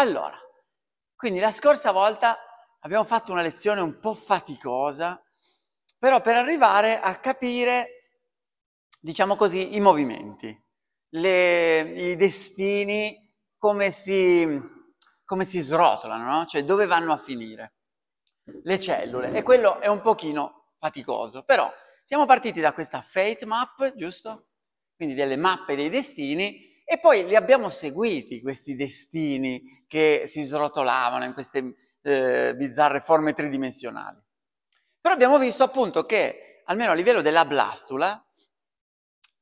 Allora, quindi la scorsa volta abbiamo fatto una lezione un po' faticosa, però per arrivare a capire, diciamo così, i movimenti, le, i destini, come si, come si srotolano, no? cioè dove vanno a finire le cellule. E quello è un pochino faticoso, però siamo partiti da questa fate map, giusto? Quindi delle mappe dei destini e poi li abbiamo seguiti questi destini che si srotolavano in queste eh, bizzarre forme tridimensionali. Però abbiamo visto appunto che, almeno a livello della blastula,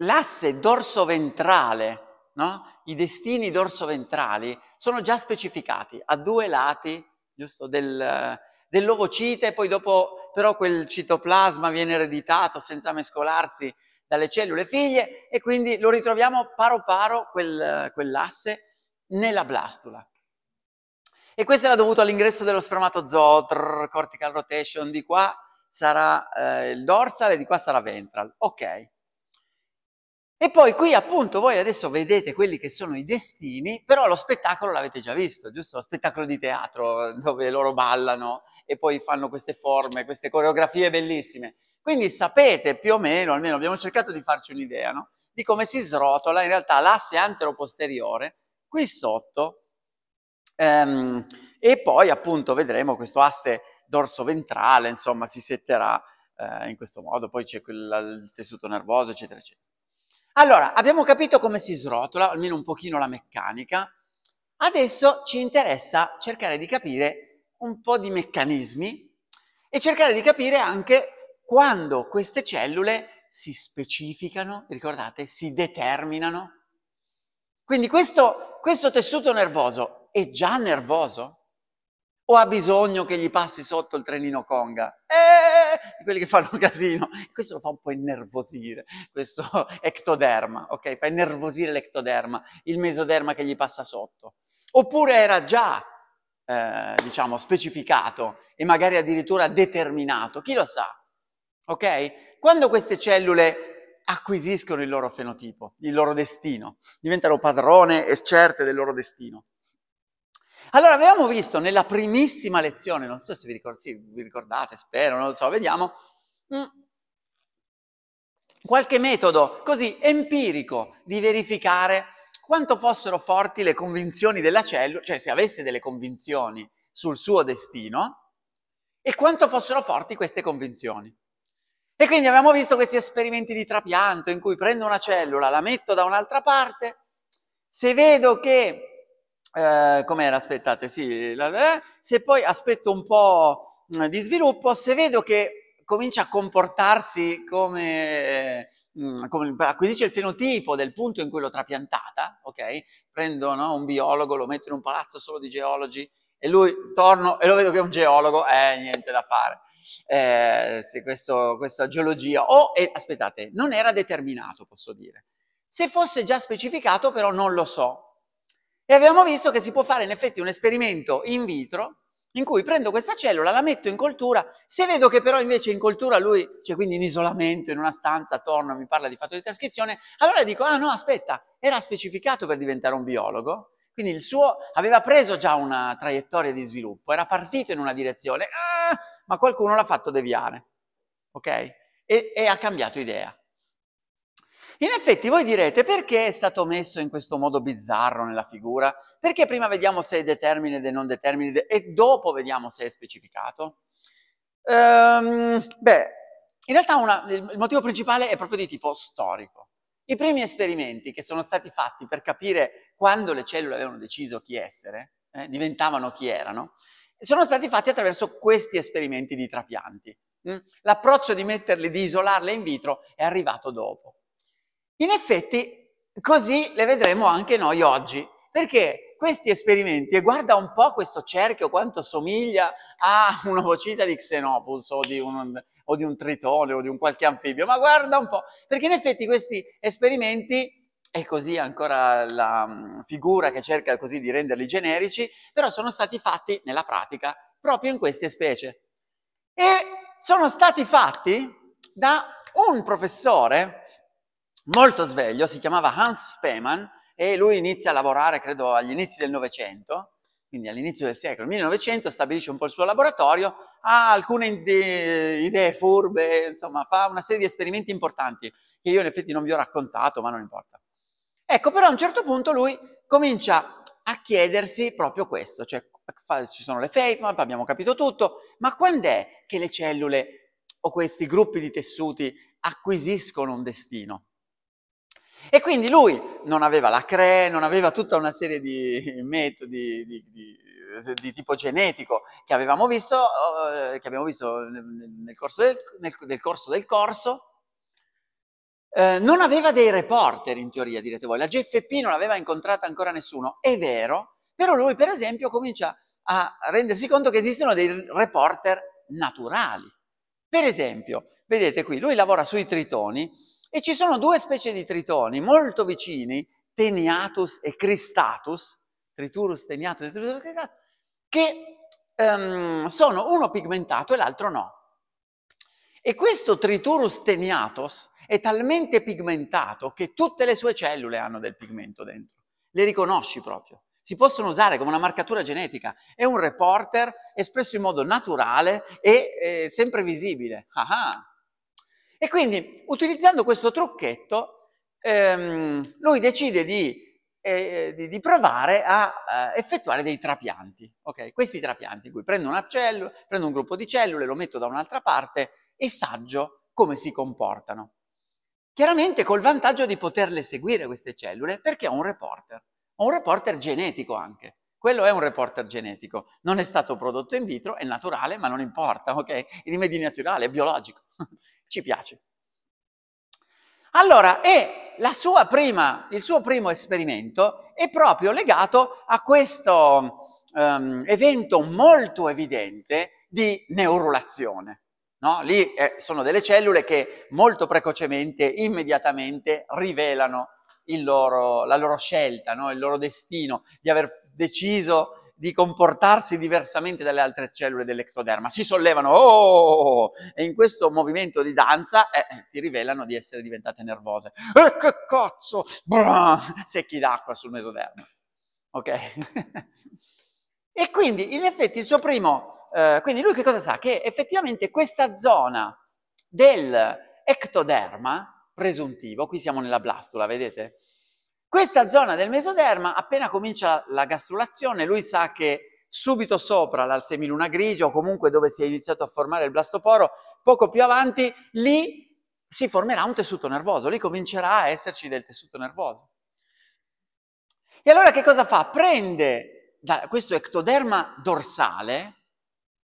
l'asse dorsoventrale, no? i destini dorsoventrali, sono già specificati a due lati, giusto, del, dell'ovocite, poi dopo però quel citoplasma viene ereditato senza mescolarsi dalle cellule figlie e quindi lo ritroviamo paro paro quel, quell'asse nella blastula. E questo era dovuto all'ingresso dello spermatozoo, trrr, cortical rotation, di qua sarà eh, il dorsal e di qua sarà ventral. Ok. E poi qui appunto voi adesso vedete quelli che sono i destini, però lo spettacolo l'avete già visto, giusto? Lo spettacolo di teatro eh, dove loro ballano e poi fanno queste forme, queste coreografie bellissime. Quindi sapete più o meno, almeno abbiamo cercato di farci un'idea, no? di come si srotola in realtà l'asse antero-posteriore qui sotto ehm, e poi appunto vedremo questo asse dorso-ventrale, insomma, si setterà eh, in questo modo, poi c'è quel, il tessuto nervoso, eccetera, eccetera. Allora, abbiamo capito come si srotola, almeno un pochino la meccanica, adesso ci interessa cercare di capire un po' di meccanismi e cercare di capire anche quando queste cellule si specificano, ricordate, si determinano. Quindi questo, questo tessuto nervoso è già nervoso? o ha bisogno che gli passi sotto il trenino conga? Eh, quelli che fanno casino. Questo lo fa un po' innervosire, questo ectoderma, ok? Fa innervosire l'ectoderma, il mesoderma che gli passa sotto. Oppure era già, eh, diciamo, specificato e magari addirittura determinato, chi lo sa? Ok? Quando queste cellule acquisiscono il loro fenotipo, il loro destino, diventano padrone e certe del loro destino. Allora, avevamo visto nella primissima lezione, non so se vi, ricord- sì, vi ricordate, spero, non lo so, vediamo, mh, mm, qualche metodo così empirico di verificare quanto fossero forti le convinzioni della cellula, cioè se avesse delle convinzioni sul suo destino, e quanto fossero forti queste convinzioni. E quindi abbiamo visto questi esperimenti di trapianto in cui prendo una cellula, la metto da un'altra parte, se vedo che, eh, com'era, aspettate, sì, la, eh, se poi aspetto un po' mm, di sviluppo, se vedo che comincia a comportarsi come, eh, mm, come acquisisce il fenotipo del punto in cui l'ho trapiantata, ok? Prendo no, un biologo, lo metto in un palazzo solo di geologi e lui torno e lo vedo che è un geologo, eh, niente da fare eh, questo, questa geologia, o, eh, aspettate, non era determinato, posso dire. Se fosse già specificato, però non lo so. E abbiamo visto che si può fare in effetti un esperimento in vitro, in cui prendo questa cellula, la metto in coltura, se vedo che però invece in coltura lui c'è cioè quindi in isolamento, in una stanza, torno, mi parla di fatto di trascrizione, allora dico, ah no, aspetta, era specificato per diventare un biologo, quindi il suo aveva preso già una traiettoria di sviluppo, era partito in una direzione, ah, ma qualcuno l'ha fatto deviare, ok? E, e ha cambiato idea. In effetti voi direte perché è stato messo in questo modo bizzarro nella figura? Perché prima vediamo se è determined e non determined e dopo vediamo se è specificato? Ehm, beh, in realtà una, il motivo principale è proprio di tipo storico. I primi esperimenti che sono stati fatti per capire quando le cellule avevano deciso chi essere, eh, diventavano chi erano, sono stati fatti attraverso questi esperimenti di trapianti. Mm? L'approccio di metterle, di isolarle in vitro è arrivato dopo. In effetti, così le vedremo anche noi oggi, perché questi esperimenti, e guarda un po' questo cerchio quanto somiglia a una un'ovocita di Xenopus o di, un, o di un tritone o di un qualche anfibio, ma guarda un po', perché in effetti questi esperimenti è così ancora la mm, figura che cerca così di renderli generici, però sono stati fatti nella pratica proprio in queste specie. E sono stati fatti da un professore molto sveglio, si chiamava Hans Spemann, e lui inizia a lavorare, credo, agli inizi del Novecento, quindi all'inizio del secolo 1900, stabilisce un po' il suo laboratorio, ha alcune idee furbe, insomma, fa una serie di esperimenti importanti, che io in effetti non vi ho raccontato, ma non importa. Ecco, però a un certo punto lui comincia a chiedersi proprio questo, cioè ci sono le FateMap, abbiamo capito tutto, ma quando è che le cellule o questi gruppi di tessuti acquisiscono un destino? E quindi lui non aveva la CRE, non aveva tutta una serie di metodi di, di, di tipo genetico che avevamo visto, eh, che abbiamo visto nel, nel corso del, nel, del corso del corso, eh, non aveva dei reporter in teoria, direte voi, la GFP non aveva incontrata ancora nessuno, è vero, però lui per esempio comincia a rendersi conto che esistono dei reporter naturali. Per esempio, vedete qui, lui lavora sui tritoni e ci sono due specie di tritoni molto vicini, Teniatus e Cristatus, Triturus teniatus e Triturus cristatus, che um, sono uno pigmentato e l'altro no. E questo Triturus teniatus è talmente pigmentato che tutte le sue cellule hanno del pigmento dentro. Le riconosci proprio. Si possono usare come una marcatura genetica. È un reporter espresso in modo naturale e eh, sempre visibile. Ah e quindi, utilizzando questo trucchetto, ehm, lui decide di eh, di, di, provare a eh, effettuare dei trapianti. Okay? Questi trapianti qui prendo, una cellula, prendo un gruppo di cellule, lo metto da un'altra parte e saggio come si comportano. Chiaramente col vantaggio di poterle seguire queste cellule perché ho un reporter, ho un reporter genetico anche. Quello è un reporter genetico, non è stato prodotto in vitro, è naturale, ma non importa, ok? Il nome naturale, è biologico, ci piace. Allora, e prima, il suo primo esperimento è proprio legato a questo um, evento molto evidente di neurulazione. No? Lì eh, sono delle cellule che molto precocemente, immediatamente rivelano loro, la loro scelta, no? il loro destino di aver deciso di comportarsi diversamente dalle altre cellule dell'ectoderma. Si sollevano oh, oh, oh, oh e in questo movimento di danza eh, eh, ti rivelano di essere diventate nervose. Eh, che cazzo! Brrr, secchi d'acqua sul mesoderma. Ok? E quindi, in effetti, il suo primo, eh, quindi lui che cosa sa? Che effettivamente questa zona del ectoderma presuntivo, qui siamo nella blastula, vedete? Questa zona del mesoderma, appena comincia la gastrulazione, lui sa che subito sopra la semiluna grigia o comunque dove si è iniziato a formare il blastoporo, poco più avanti, lì si formerà un tessuto nervoso, lì comincerà a esserci del tessuto nervoso. E allora che cosa fa? Prende da questo ectoderma dorsale,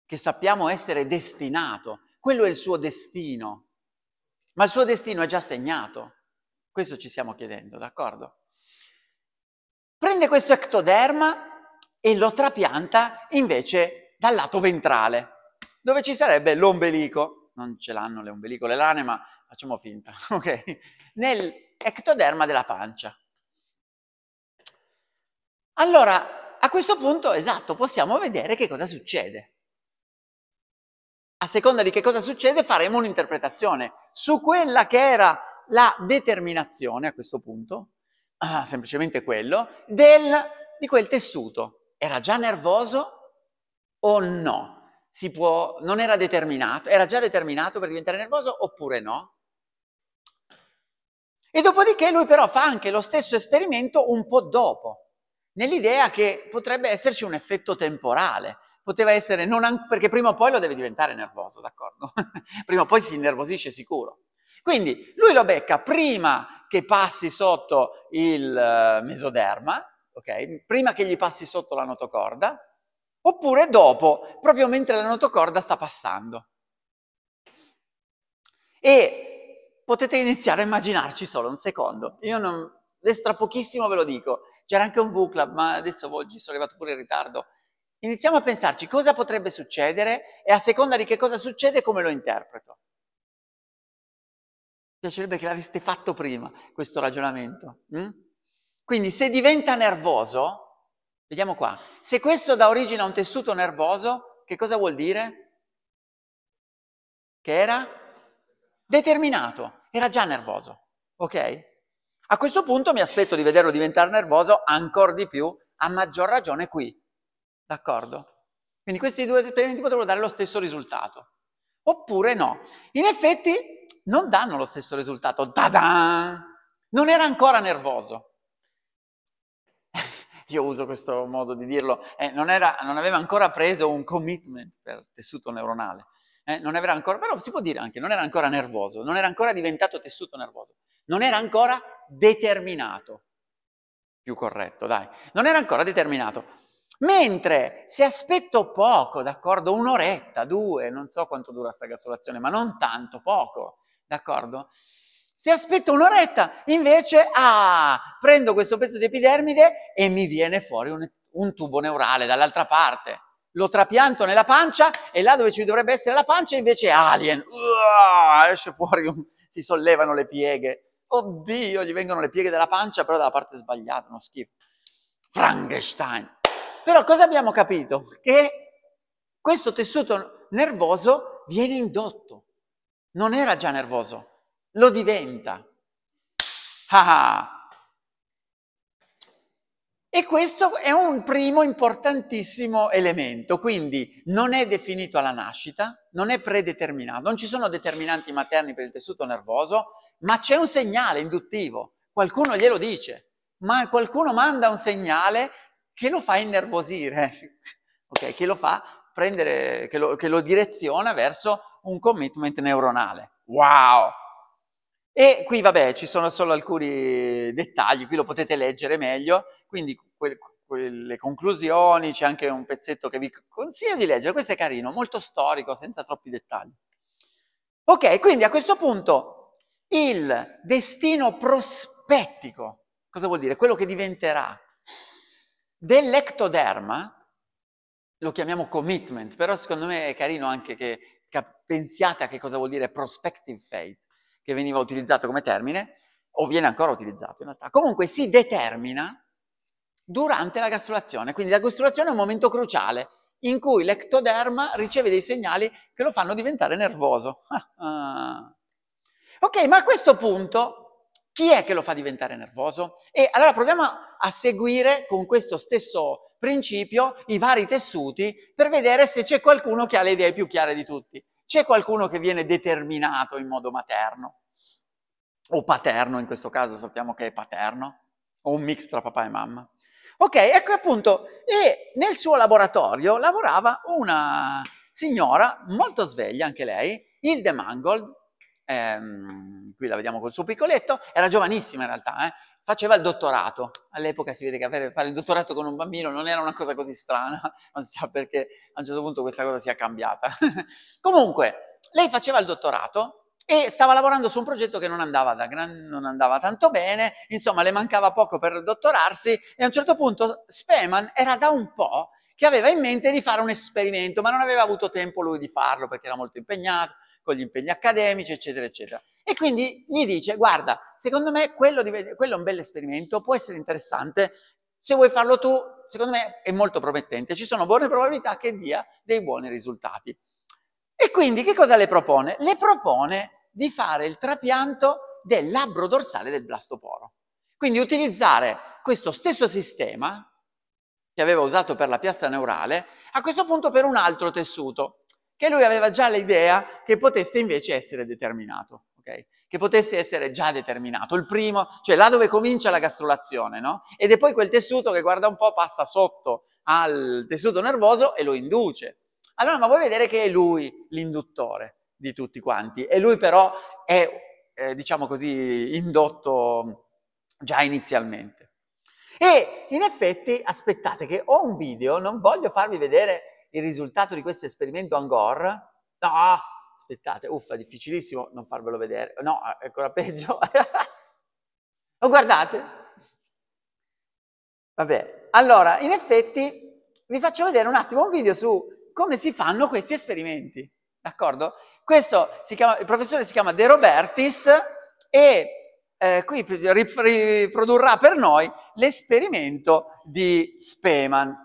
che sappiamo essere destinato, quello è il suo destino, ma il suo destino è già segnato. Questo ci stiamo chiedendo, d'accordo? Prende questo ectoderma e lo trapianta invece dal lato ventrale, dove ci sarebbe l'ombelico. Non ce l'hanno le ombelicole lane, ma facciamo finta, ok? Nel ectoderma della pancia. Allora, a questo punto, esatto, possiamo vedere che cosa succede. A seconda di che cosa succede faremo un'interpretazione su quella che era la determinazione a questo punto, ah, semplicemente quello, del, di quel tessuto. Era già nervoso o no? Si Può, non era determinato, era già determinato per diventare nervoso oppure no? E dopodiché lui però fa anche lo stesso esperimento un po' dopo nell'idea che potrebbe esserci un effetto temporale. Poteva essere, non an- perché prima o poi lo deve diventare nervoso, d'accordo? prima o poi si innervosisce sicuro. Quindi lui lo becca prima che passi sotto il eh, mesoderma, ok? prima che gli passi sotto la notocorda, oppure dopo, proprio mentre la notocorda sta passando. E potete iniziare a immaginarci solo un secondo. Io non, adesso tra pochissimo ve lo dico, c'era anche un V-Club, ma adesso oggi sono arrivato pure in ritardo. Iniziamo a pensarci cosa potrebbe succedere e a seconda di che cosa succede come lo interpreto. Mi piacerebbe che l'aveste fatto prima questo ragionamento. Mm? Quindi se diventa nervoso, vediamo qua, se questo dà origine a un tessuto nervoso, che cosa vuol dire? Che era determinato, era già nervoso, ok? A questo punto mi aspetto di vederlo diventare nervoso ancora di più, a maggior ragione qui. D'accordo? Quindi questi due esperimenti potrebbero dare lo stesso risultato. Oppure no. In effetti non danno lo stesso risultato. Ta-da! Non era ancora nervoso. Io uso questo modo di dirlo. Eh, non, era, non, aveva ancora preso un commitment per tessuto neuronale. Eh, non era ancora, però si può dire anche, non era ancora nervoso, non era ancora diventato tessuto nervoso non era ancora determinato, più corretto, dai, non era ancora determinato. Mentre se aspetto poco, d'accordo, un'oretta, due, non so quanto dura sta gasolazione, ma non tanto, poco, d'accordo? Se aspetto un'oretta, invece, ah, prendo questo pezzo di epidermide e mi viene fuori un, un tubo neurale dall'altra parte. Lo trapianto nella pancia e là dove ci dovrebbe essere la pancia, invece, alien. Uah, esce fuori, un, si sollevano le pieghe Oddio, gli vengono le pieghe della pancia, però dalla parte sbagliata, uno schifo. Frankenstein. Però cosa abbiamo capito? Che questo tessuto nervoso viene indotto. Non era già nervoso, lo diventa. Ah, ah. E questo è un primo importantissimo elemento, quindi non è definito alla nascita, non è predeterminato, non ci sono determinanti materni per il tessuto nervoso, ma c'è un segnale induttivo, qualcuno glielo dice, ma qualcuno manda un segnale che lo fa innervosire, okay, che lo fa prendere, che lo, che lo direziona verso un commitment neuronale. Wow! E qui, vabbè, ci sono solo alcuni dettagli, qui lo potete leggere meglio, quindi que le conclusioni, c'è anche un pezzetto che vi consiglio di leggere, questo è carino, molto storico, senza troppi dettagli. Ok, quindi a questo punto il destino prospettico, cosa vuol dire? Quello che diventerà dell'ectoderma, lo chiamiamo commitment, però secondo me è carino anche che pensiate a che cosa vuol dire prospective fate che veniva utilizzato come termine, o viene ancora utilizzato in realtà, comunque si determina durante la gastrulazione. Quindi la gastrulazione è un momento cruciale in cui l'ectoderma riceve dei segnali che lo fanno diventare nervoso. Ah, ah. ok, ma a questo punto chi è che lo fa diventare nervoso? E allora proviamo a seguire con questo stesso principio i vari tessuti per vedere se c'è qualcuno che ha le idee più chiare di tutti c'è qualcuno che viene determinato in modo materno o paterno, in questo caso sappiamo che è paterno, o un mix tra papà e mamma. Ok, ecco appunto, e nel suo laboratorio lavorava una signora molto sveglia, anche lei, Hilde Mangold, ehm, qui la vediamo col suo piccoletto, era giovanissima in realtà, eh? faceva il dottorato. All'epoca si vede che fare il dottorato con un bambino non era una cosa così strana, non si sa perché a un certo punto questa cosa sia cambiata. Comunque, lei faceva il dottorato e stava lavorando su un progetto che non andava, gran, non andava, tanto bene, insomma le mancava poco per dottorarsi e a un certo punto Speman era da un po' che aveva in mente di fare un esperimento, ma non aveva avuto tempo lui di farlo perché era molto impegnato, con gli impegni accademici, eccetera, eccetera. E quindi gli dice, guarda, secondo me quello, di, quello è un bel esperimento, può essere interessante, se vuoi farlo tu, secondo me è molto promettente, ci sono buone probabilità che dia dei buoni risultati. E quindi che cosa le propone? Le propone di fare il trapianto del labbro dorsale del blastoporo. Quindi utilizzare questo stesso sistema che aveva usato per la piastra neurale, a questo punto per un altro tessuto che lui aveva già l'idea che potesse invece essere determinato, okay? che potesse essere già determinato. Il primo, cioè là dove comincia la gastrulazione, no? Ed è poi quel tessuto che guarda un po' passa sotto al tessuto nervoso e lo induce. Allora, ma vuoi vedere che è lui l'induttore di tutti quanti? E lui però è, eh, diciamo così, indotto già inizialmente. E in effetti, aspettate che ho un video, non voglio farvi vedere il risultato di questo esperimento ancora? No, aspettate, uffa, difficilissimo non farvelo vedere. No, è ancora peggio. Lo oh, guardate? Vabbè, allora, in effetti vi faccio vedere un attimo un video su come si fanno questi esperimenti, d'accordo? Questo si chiama, il professore si chiama De Robertis e eh, qui riprodurrà per noi l'esperimento di Speman.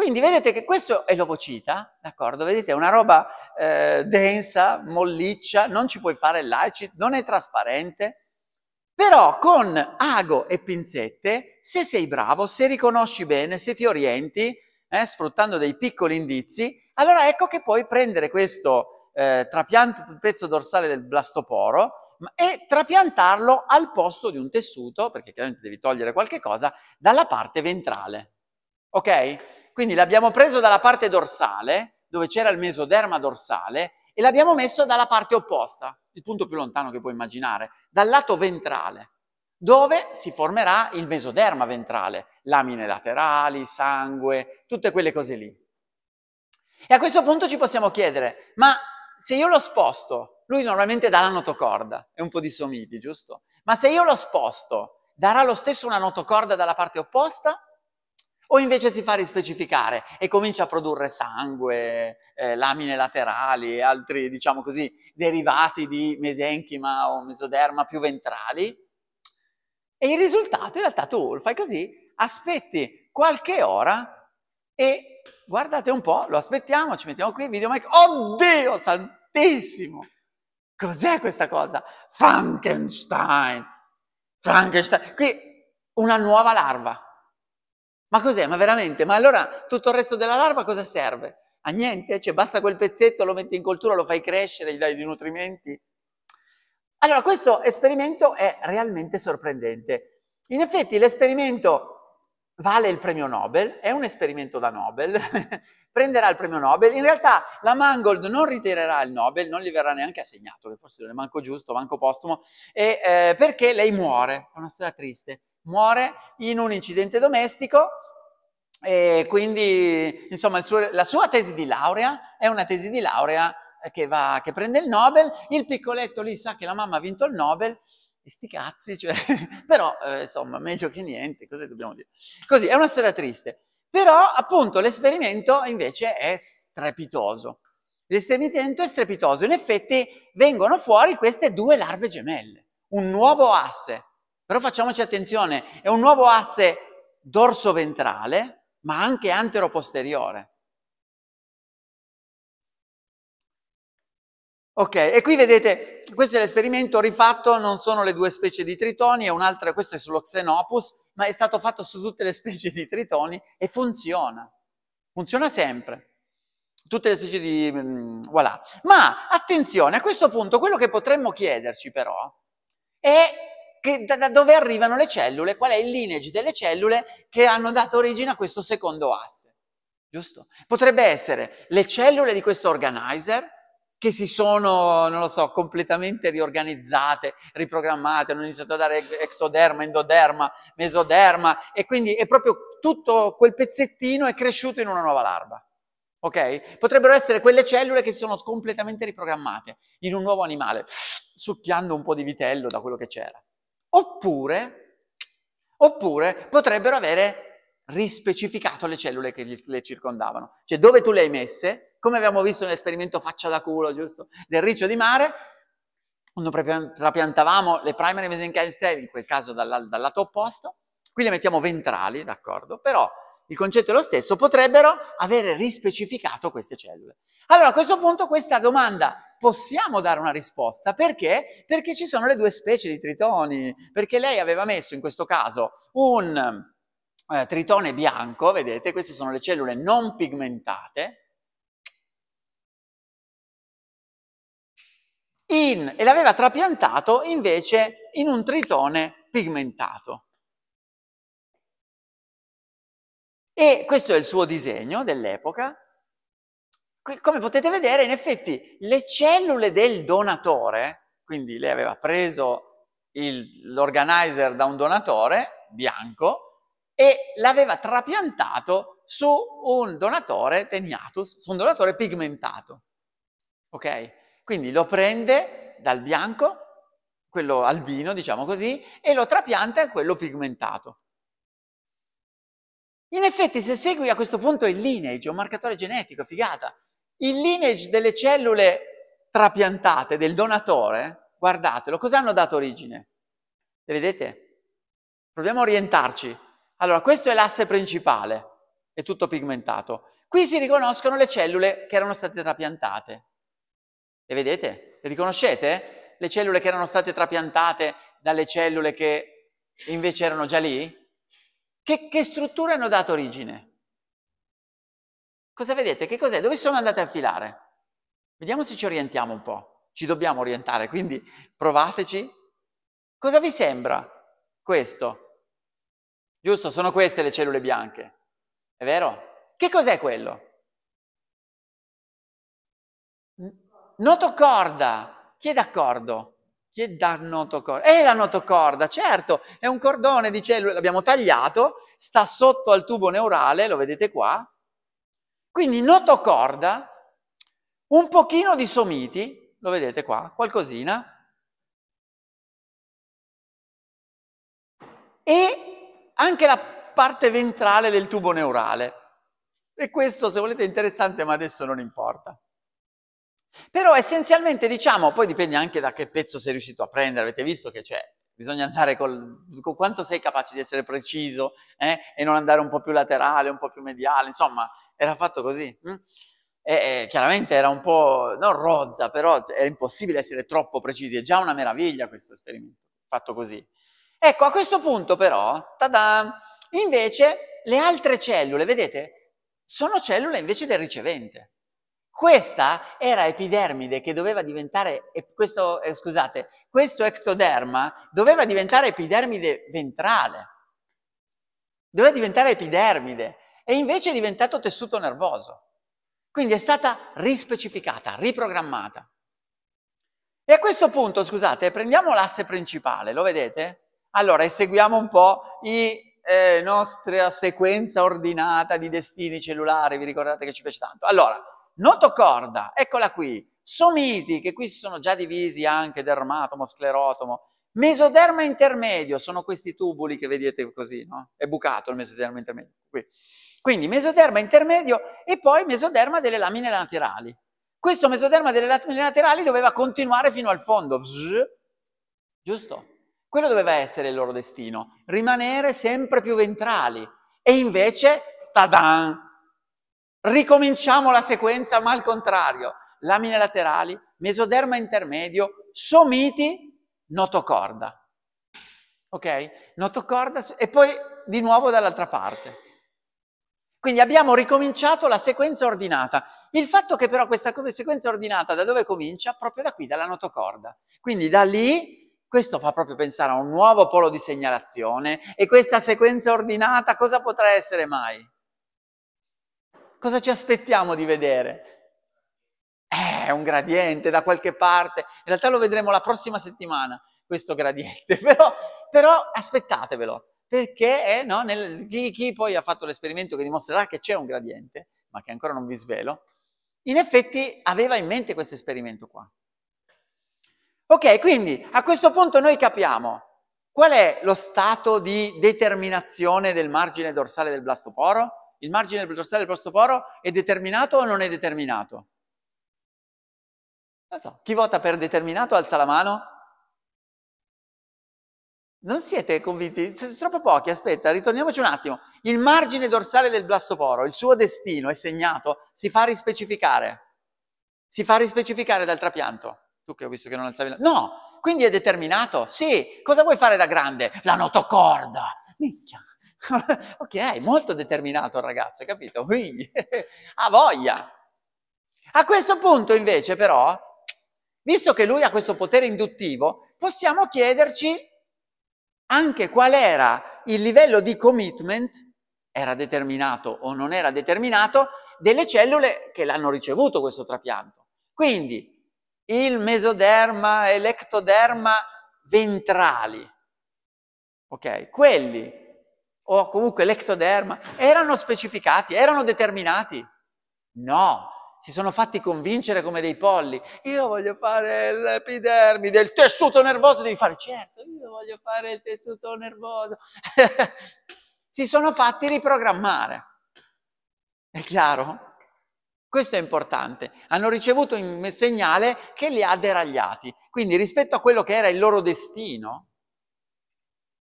Quindi vedete che questo è l'ovocita, d'accordo? Vedete, è una roba eh, densa, molliccia, non ci puoi fare l'acid, non è trasparente, però con ago e pinzette, se sei bravo, se riconosci bene, se ti orienti, eh, sfruttando dei piccoli indizi, allora ecco che puoi prendere questo eh, trapianto, pezzo dorsale del blastoporo, e trapiantarlo al posto di un tessuto, perché chiaramente devi togliere qualche cosa, dalla parte ventrale. Ok? Quindi l'abbiamo preso dalla parte dorsale, dove c'era il mesoderma dorsale, e l'abbiamo messo dalla parte opposta, il punto più lontano che puoi immaginare, dal lato ventrale, dove si formerà il mesoderma ventrale, lamine laterali, sangue, tutte quelle cose lì. E a questo punto ci possiamo chiedere, ma se io lo sposto, lui normalmente dà la notocorda, è un po' di somiti, giusto? Ma se io lo sposto, darà lo stesso una notocorda dalla parte opposta o invece si fa rispecificare e comincia a produrre sangue, eh, lamine laterali e altri, diciamo così, derivati di mesenchima o mesoderma più ventrali. E il risultato in realtà tu fai così, aspetti qualche ora e guardate un po', lo aspettiamo, ci mettiamo qui, video mic, oddio santissimo! Cos'è questa cosa? Frankenstein! Frankenstein! Qui una nuova larva, ma cos'è? Ma veramente? Ma allora tutto il resto della larva cosa serve? A niente? Cioè basta quel pezzetto, lo metti in coltura, lo fai crescere, gli dai dei nutrimenti? Allora questo esperimento è realmente sorprendente. In effetti l'esperimento vale il premio Nobel, è un esperimento da Nobel, prenderà il premio Nobel, in realtà la Mangold non ritirerà il Nobel, non gli verrà neanche assegnato, forse non è manco giusto, manco postumo, e, eh, perché lei muore, è una storia triste muore in un incidente domestico e quindi insomma suo, la sua tesi di laurea è una tesi di laurea eh, che, va, che, prende il Nobel, il piccoletto lì sa che la mamma ha vinto il Nobel, e sti cazzi, cioè, però eh, insomma meglio che niente, cosa dobbiamo dire? Così, è una storia triste, però appunto l'esperimento invece è strepitoso. L'esperimento è strepitoso, in effetti vengono fuori queste due larve gemelle, un nuovo asse, però facciamoci attenzione, è un nuovo asse dorso-ventrale, ma anche antero-posteriore. Ok, e qui vedete, questo è l'esperimento rifatto, non sono le due specie di tritoni, è un'altra, questo è sullo Xenopus, ma è stato fatto su tutte le specie di tritoni e funziona. Funziona sempre. Tutte le specie di... Mm, voilà. Ma attenzione, a questo punto quello che potremmo chiederci però è che, da, da, dove arrivano le cellule, qual è il lineage delle cellule che hanno dato origine a questo secondo asse. Giusto? Potrebbe essere le cellule di questo organizer che si sono, non lo so, completamente riorganizzate, riprogrammate, hanno iniziato a dare ectoderma, endoderma, mesoderma e quindi è proprio tutto quel pezzettino è cresciuto in una nuova larva. Ok? Potrebbero essere quelle cellule che si sono completamente riprogrammate in un nuovo animale, succhiando un po' di vitello da quello che c'era oppure, oppure potrebbero avere rispecificato le cellule che le circondavano. Cioè dove tu le hai messe, come abbiamo visto nell'esperimento faccia da culo, giusto, del riccio di mare, quando trapiantavamo le primary mesenchyme stem, in quel caso dal, dal lato opposto, qui le mettiamo ventrali, d'accordo, però il concetto è lo stesso, potrebbero avere rispecificato queste cellule. Allora a questo punto questa domanda possiamo dare una risposta. Perché? Perché ci sono le due specie di tritoni. Perché lei aveva messo in questo caso un eh, tritone bianco, vedete, queste sono le cellule non pigmentate, in, e l'aveva trapiantato invece in un tritone pigmentato. E questo è il suo disegno dell'epoca, come potete vedere, in effetti le cellule del donatore, quindi lei aveva preso l'organizer da un donatore bianco e l'aveva trapiantato su un donatore teniatus, su un donatore pigmentato. Ok? Quindi lo prende dal bianco, quello albino, diciamo così, e lo trapianta a quello pigmentato. In effetti, se segui a questo punto il lineage, un marcatore genetico, figata, il lineage delle cellule trapiantate del donatore, guardatelo, cosa hanno dato origine? Le vedete? Proviamo a orientarci. Allora, questo è l'asse principale, è tutto pigmentato. Qui si riconoscono le cellule che erano state trapiantate. Le vedete? Le riconoscete? Le cellule che erano state trapiantate dalle cellule che invece erano già lì? Che, che strutture hanno dato origine? Cosa vedete? Che cos'è? Dove sono andate a filare? Vediamo se ci orientiamo un po'. Ci dobbiamo orientare, quindi provateci. Cosa vi sembra questo? Giusto, sono queste le cellule bianche. È vero? Che cos'è quello? Notocorda. Chi è d'accordo? Chi è da notocorda? È la notocorda, certo, è un cordone di cellule, l'abbiamo tagliato, sta sotto al tubo neurale, lo vedete qua, quindi noto corda, un pochino di somiti, lo vedete qua, qualcosina, e anche la parte ventrale del tubo neurale. E questo, se volete, è interessante, ma adesso non importa. Però essenzialmente diciamo, poi dipende anche da che pezzo sei riuscito a prendere, avete visto che c'è, cioè, bisogna andare col, con quanto sei capace di essere preciso eh? e non andare un po' più laterale, un po' più mediale, insomma era fatto così. Mm. E, e, chiaramente era un po', non rozza, però era impossibile essere troppo precisi, è già una meraviglia questo esperimento, fatto così. Ecco, a questo punto però, tada, invece le altre cellule, vedete, sono cellule invece del ricevente. Questa era epidermide che doveva diventare, questo, eh, scusate, questo ectoderma doveva diventare epidermide ventrale. Doveva diventare epidermide e invece è diventato tessuto nervoso. Quindi è stata rispecificata, riprogrammata. E a questo punto, scusate, prendiamo l'asse principale, lo vedete? Allora, eseguiamo un po' i eh, nostra sequenza ordinata di destini cellulari, vi ricordate che ci piace tanto. Allora, notocorda, eccola qui, somiti, che qui si sono già divisi anche dermatomo, sclerotomo, mesoderma intermedio, sono questi tubuli che vedete così, no? È bucato il mesoderma intermedio, qui. Quindi mesoderma intermedio e poi mesoderma delle lamine laterali. Questo mesoderma delle lamine laterali doveva continuare fino al fondo, giusto? Quello doveva essere il loro destino, rimanere sempre più ventrali. E invece, tadan, ricominciamo la sequenza ma al contrario. Lamine laterali, mesoderma intermedio, somiti, notocorda. Ok? Notocorda e poi di nuovo dall'altra parte. Quindi abbiamo ricominciato la sequenza ordinata. Il fatto che però questa sequenza ordinata da dove comincia? Proprio da qui, dalla notocorda. Quindi da lì questo fa proprio pensare a un nuovo polo di segnalazione e questa sequenza ordinata cosa potrà essere mai? Cosa ci aspettiamo di vedere? Eh, un gradiente da qualche parte. In realtà lo vedremo la prossima settimana, questo gradiente, però, però aspettatevelo perché eh, no, nel, chi, chi, poi ha fatto l'esperimento che dimostrerà che c'è un gradiente, ma che ancora non vi svelo, in effetti aveva in mente questo esperimento qua. Ok, quindi a questo punto noi capiamo qual è lo stato di determinazione del margine dorsale del blastoporo. Il margine dorsale del blastoporo è determinato o non è determinato? Non so, chi vota per determinato alza la mano. Non siete convinti? Siete troppo pochi, aspetta, ritorniamoci un attimo. Il margine dorsale del blastoporo, il suo destino è segnato, si fa rispecificare. Si fa rispecificare dal trapianto. Tu che ho visto che non alzavi la... No! Quindi è determinato? Sì! Cosa vuoi fare da grande? La notocorda! Minchia! ok, molto determinato il ragazzo, capito? ha voglia! A questo punto invece però, visto che lui ha questo potere induttivo, possiamo chiederci anche qual era il livello di commitment, era determinato o non era determinato, delle cellule che l'hanno ricevuto questo trapianto. Quindi il mesoderma e l'ectoderma ventrali, ok? Quelli, o comunque l'ectoderma, erano specificati, erano determinati? No, si sono fatti convincere come dei polli. Io voglio fare l'epidermide, il tessuto nervoso, devi fare certo, io voglio fare il tessuto nervoso. si sono fatti riprogrammare. È chiaro? Questo è importante. Hanno ricevuto un segnale che li ha deragliati. Quindi rispetto a quello che era il loro destino,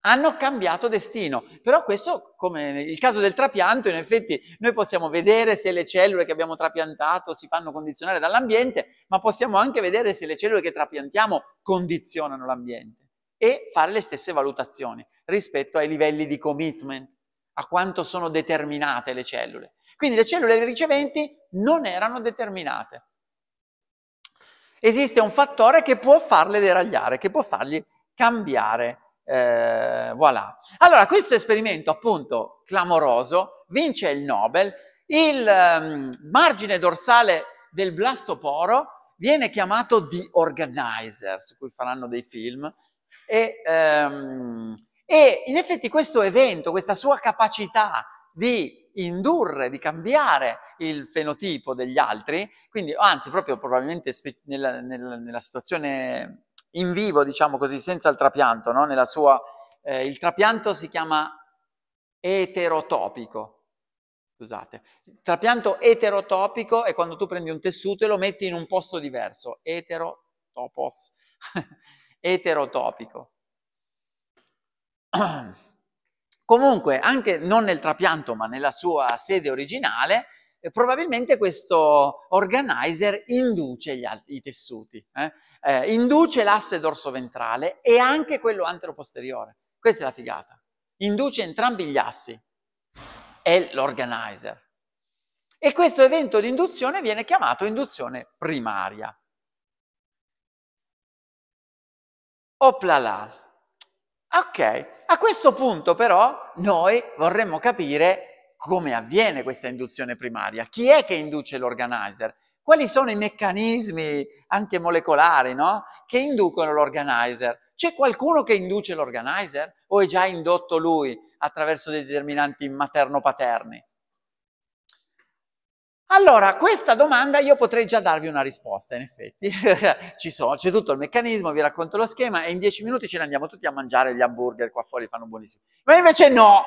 hanno cambiato destino. Però questo, come il caso del trapianto, in effetti noi possiamo vedere se le cellule che abbiamo trapiantato si fanno condizionare dall'ambiente, ma possiamo anche vedere se le cellule che trapiantiamo condizionano l'ambiente e fare le stesse valutazioni rispetto ai livelli di commitment, a quanto sono determinate le cellule. Quindi le cellule riceventi non erano determinate. Esiste un fattore che può farle deragliare, che può fargli cambiare eh, voilà. Allora, questo esperimento appunto clamoroso vince il Nobel. Il um, margine dorsale del blastoporo viene chiamato The Organizer, su cui faranno dei film. E, um, e in effetti questo evento, questa sua capacità di indurre, di cambiare il fenotipo degli altri, quindi anzi proprio probabilmente nella, nella, nella situazione in vivo, diciamo così, senza il trapianto, no? Nella sua, eh, il trapianto si chiama eterotopico, scusate. Il trapianto eterotopico è quando tu prendi un tessuto e lo metti in un posto diverso, eterotopos, eterotopico. Comunque, anche non nel trapianto, ma nella sua sede originale, eh, probabilmente questo organizer induce gli, i tessuti. Eh? eh, induce l'asse dorso-ventrale e anche quello antero-posteriore. Questa è la figata. Induce entrambi gli assi. È l'organizer. E questo evento di induzione viene chiamato induzione primaria. Oplala. Ok, a questo punto però noi vorremmo capire come avviene questa induzione primaria, chi è che induce l'organizer quali sono i meccanismi anche molecolari no? che inducono l'organizer. C'è qualcuno che induce l'organizer o è già indotto lui attraverso dei determinanti materno-paterni? Allora, questa domanda io potrei già darvi una risposta, in effetti. Ci sono, c'è tutto il meccanismo, vi racconto lo schema e in dieci minuti ce ne andiamo tutti a mangiare gli hamburger qua fuori, fanno buonissimi. Ma invece no!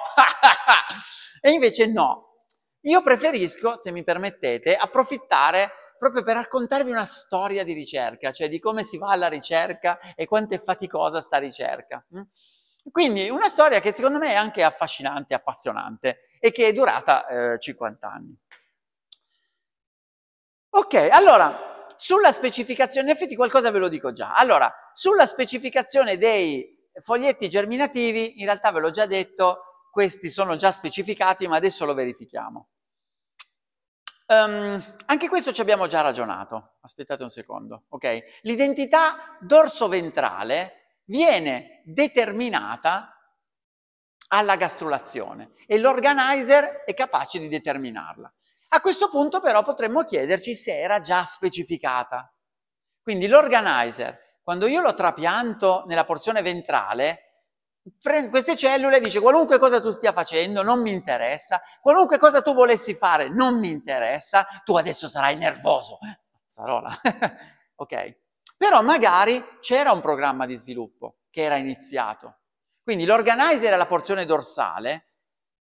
e invece no. Io preferisco, se mi permettete, approfittare proprio per raccontarvi una storia di ricerca, cioè di come si va alla ricerca e quanto è faticosa sta ricerca. Mm. Quindi una storia che secondo me è anche affascinante, appassionante e che è durata eh, 50 anni. Ok, allora, sulla specificazione, in effetti qualcosa ve lo dico già. Allora, sulla specificazione dei foglietti germinativi, in realtà ve l'ho già detto, questi sono già specificati, ma adesso lo verifichiamo. Um, anche questo ci abbiamo già ragionato, aspettate un secondo, ok? L'identità dorso-ventrale viene determinata alla gastrulazione e l'organizer è capace di determinarla. A questo punto però potremmo chiederci se era già specificata. Quindi l'organizer, quando io lo trapianto nella porzione ventrale, prende queste cellule e dice qualunque cosa tu stia facendo non mi interessa, qualunque cosa tu volessi fare non mi interessa, tu adesso sarai nervoso. Mazzarola. ok? Però magari c'era un programma di sviluppo che era iniziato. Quindi l'organizer è la porzione dorsale,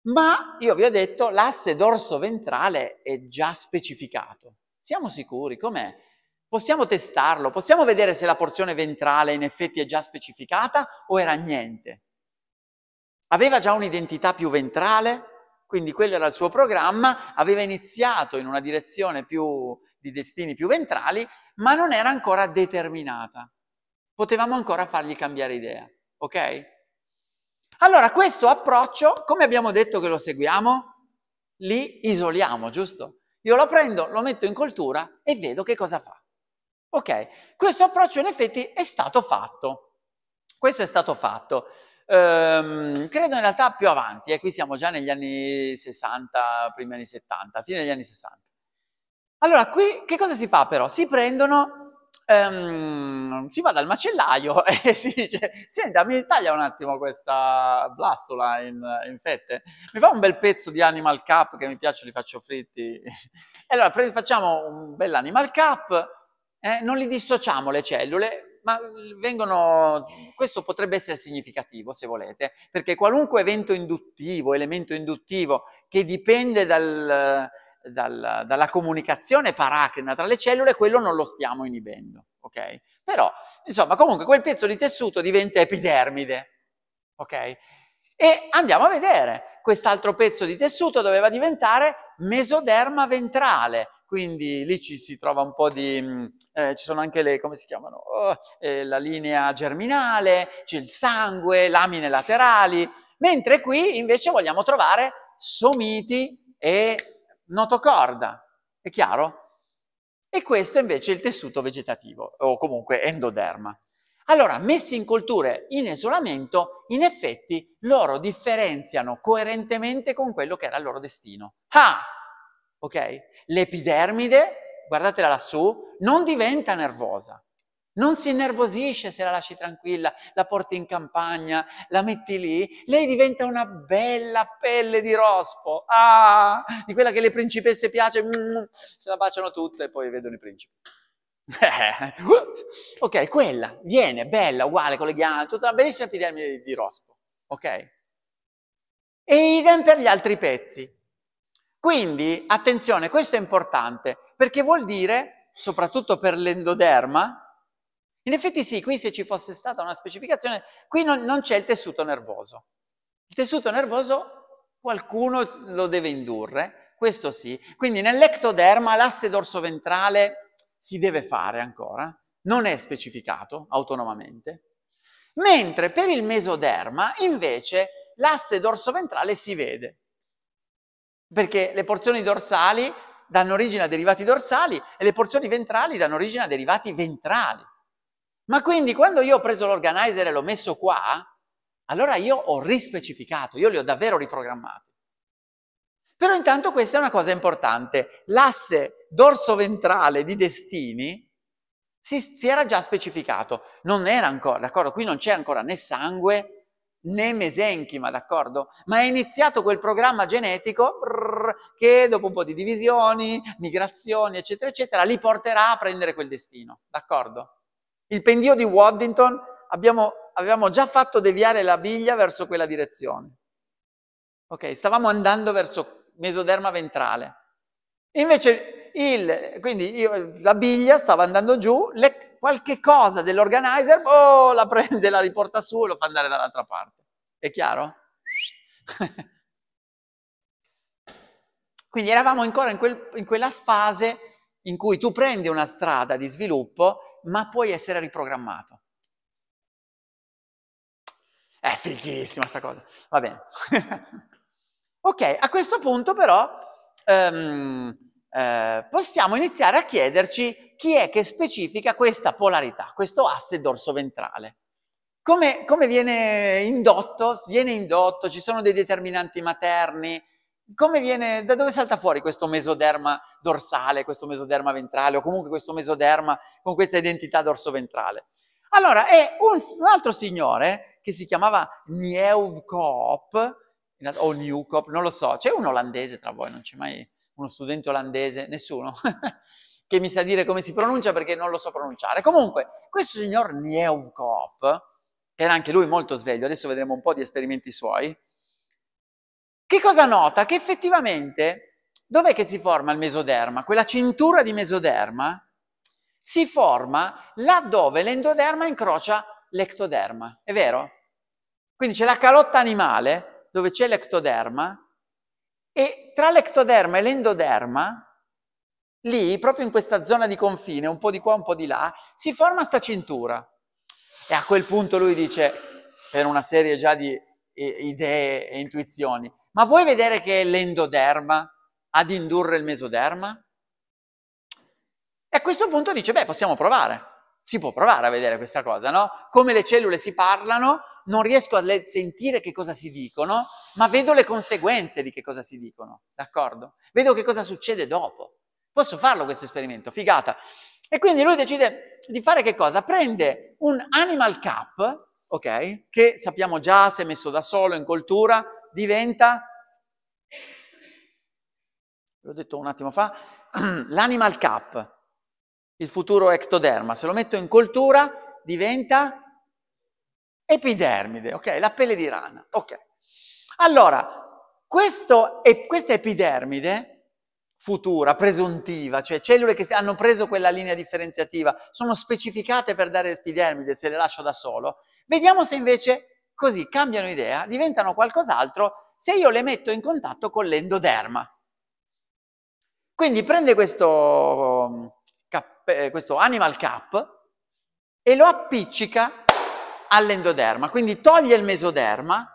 ma io vi ho detto l'asse dorso-ventrale è già specificato. Siamo sicuri? Com'è? Possiamo testarlo, possiamo vedere se la porzione ventrale in effetti è già specificata o era niente. Aveva già un'identità più ventrale, quindi quello era il suo programma, aveva iniziato in una direzione più, di destini più ventrali, ma non era ancora determinata. Potevamo ancora fargli cambiare idea, ok? Allora, questo approccio, come abbiamo detto che lo seguiamo? Li isoliamo, giusto? Io lo prendo, lo metto in coltura e vedo che cosa fa. Ok, questo approccio in effetti è stato fatto. Questo è stato fatto ehm, credo in realtà più avanti, e eh, qui siamo già negli anni 60, primi anni 70, fine degli anni 60. Allora, qui che cosa si fa però? Si prendono, ehm, si va dal macellaio e si dice, senta, mi taglia un attimo questa blastola in, in, fette, mi fa un bel pezzo di animal cup che mi piace, li faccio fritti. E allora facciamo un bel animal cup, eh, non li dissociamo le cellule, ma mhmm, vengono, questo potrebbe essere significativo se volete, perché qualunque evento induttivo, elemento induttivo che dipende dal, dal, dalla comunicazione paracrina tra le cellule, quello non lo stiamo inibendo, ok? Però, insomma, comunque quel pezzo di tessuto diventa epidermide, ok? E andiamo a vedere, quest'altro pezzo di tessuto doveva diventare mesoderma ventrale, quindi lì ci si trova un po' di, mm, eh, ci sono anche le, come si chiamano, oh, eh, la linea germinale, c'è il sangue, lamine laterali, mentre qui invece vogliamo trovare somiti e notocorda, è chiaro? E questo invece è il tessuto vegetativo, o comunque endoderma. Allora, messi in colture in isolamento, in effetti loro differenziano coerentemente con quello che era il loro destino. Ah! ok? L'epidermide, guardatela lassù, non diventa nervosa, non si innervosisce se la lasci tranquilla, la porti in campagna, la metti lì, lei diventa una bella pelle di rospo, ah, di quella che le principesse piace, mm, se la baciano tutte e poi vedono i principi. ok, quella viene bella, uguale, con le ghiande, tutta una bellissima epidermide di, di rospo, ok? E idem per gli altri pezzi. Quindi, attenzione, questo è importante, perché vuol dire, soprattutto per l'endoderma, in effetti sì, qui se ci fosse stata una specificazione, qui non, non c'è il tessuto nervoso. Il tessuto nervoso qualcuno lo deve indurre, questo sì. Quindi nell'ectoderma l'asse dorsoventrale si deve fare ancora, non è specificato autonomamente. Mentre per il mesoderma invece l'asse dorsoventrale si vede perché le porzioni dorsali danno origine a derivati dorsali e le porzioni ventrali danno origine a derivati ventrali. Ma quindi quando io ho preso l'organizer e l'ho messo qua, allora io ho rispecificato, io li ho davvero riprogrammati. Però intanto questa è una cosa importante, l'asse dorso-ventrale di destini si, si era già specificato, non era ancora, d'accordo? Qui non c'è ancora né sangue né mesenchima, d'accordo? Ma è iniziato quel programma genetico brrr, che dopo un po' di divisioni, migrazioni, eccetera, eccetera, li porterà a prendere quel destino, d'accordo? Il pendio di Waddington abbiamo, avevamo già fatto deviare la biglia verso quella direzione. Ok, stavamo andando verso mesoderma ventrale. Invece il, quindi io, la biglia stava andando giù, le, qualche cosa dell'organizer, oh, la prende, la riporta su e lo fa andare dall'altra parte. È chiaro? Quindi eravamo ancora in, quel, in quella fase in cui tu prendi una strada di sviluppo, ma puoi essere riprogrammato. È fighissima sta cosa, va bene. ok, a questo punto però... Um, eh, possiamo iniziare a chiederci chi è che specifica questa polarità, questo asse dorso-ventrale. Come, come viene indotto? Viene indotto, ci sono dei determinanti materni, come viene, da dove salta fuori questo mesoderma dorsale, questo mesoderma ventrale o comunque questo mesoderma con questa identità dorso-ventrale? Allora, è un, un, altro signore che si chiamava Nieuwkoop, o Nieuwkoop, non lo so, c'è un olandese tra voi, non c'è mai uno studente olandese, nessuno, che mi sa dire come si pronuncia perché non lo so pronunciare. Comunque, questo signor Nieuwkoop, che era anche lui molto sveglio, adesso vedremo un po' di esperimenti suoi, che cosa nota? Che effettivamente, dov'è che si forma il mesoderma? Quella cintura di mesoderma si forma laddove l'endoderma incrocia l'ectoderma, è vero? Quindi c'è la calotta animale dove c'è l'ectoderma e tra l'ectoderma e l'endoderma, lì, proprio in questa zona di confine, un po' di qua, un po' di là, si forma sta cintura. E a quel punto lui dice, per una serie già di eh, idee e intuizioni, ma vuoi vedere che è l'endoderma ad indurre il mesoderma? E a questo punto dice, beh, possiamo provare. Si può provare a vedere questa cosa, no? Come le cellule si parlano non riesco a sentire che cosa si dicono, ma vedo le conseguenze di che cosa si dicono, d'accordo? Vedo che cosa succede dopo. Posso farlo questo esperimento, figata. E quindi lui decide di fare che cosa? Prende un animal cap, ok? Che sappiamo già, se messo da solo in coltura, diventa l'ho detto un attimo fa, l'animal cap, il futuro ectoderma, se lo metto in coltura diventa Epidermide, ok? La pelle di rana, ok. Allora, questo, e, questa epidermide futura, presuntiva, cioè cellule che hanno preso quella linea differenziativa, sono specificate per dare l'epidermide se le lascio da solo. Vediamo se invece così cambiano idea, diventano qualcos'altro se io le metto in contatto con l'endoderma. Quindi prende questo, um, eh, questo animal cap e lo appiccica all'endoderma, quindi toglie il mesoderma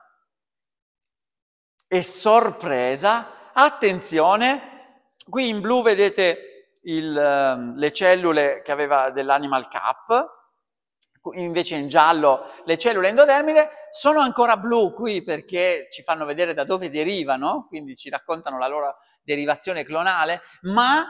e sorpresa, attenzione, qui in blu vedete il, ehm, le cellule che aveva dell'animal cap, invece in giallo le cellule endodermide sono ancora blu qui perché ci fanno vedere da dove derivano, quindi ci raccontano la loro derivazione clonale, ma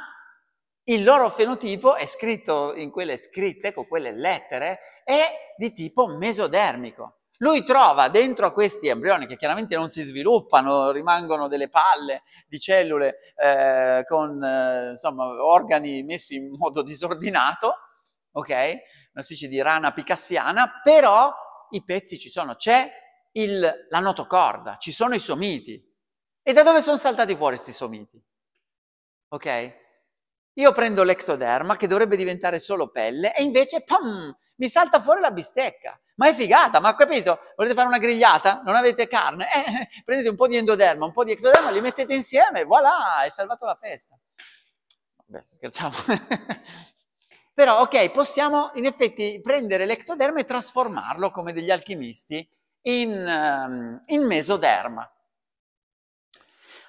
il loro fenotipo è scritto in quelle scritte, con quelle lettere, è di tipo mesodermico. Lui trova dentro a questi embrioni, che chiaramente non si sviluppano, rimangono delle palle di cellule eh, con eh, insomma, organi messi in modo disordinato, ok? Una specie di rana picassiana, però i pezzi ci sono. C'è il, la notocorda, ci sono i somiti. E da dove sono saltati fuori questi somiti? Ok? Io prendo l'ectoderma, che dovrebbe diventare solo pelle, e invece, pam, mi salta fuori la bistecca. Ma è figata, ma capito? Volete fare una grigliata? Non avete carne? Eh, eh, prendete un po' di endoderma, un po' di ectoderma, li mettete insieme, voilà, è salvato la festa. Beh, scherzavo. Però, ok, possiamo in effetti prendere l'ectoderma e trasformarlo, come degli alchimisti, in, ehm, in mesoderma.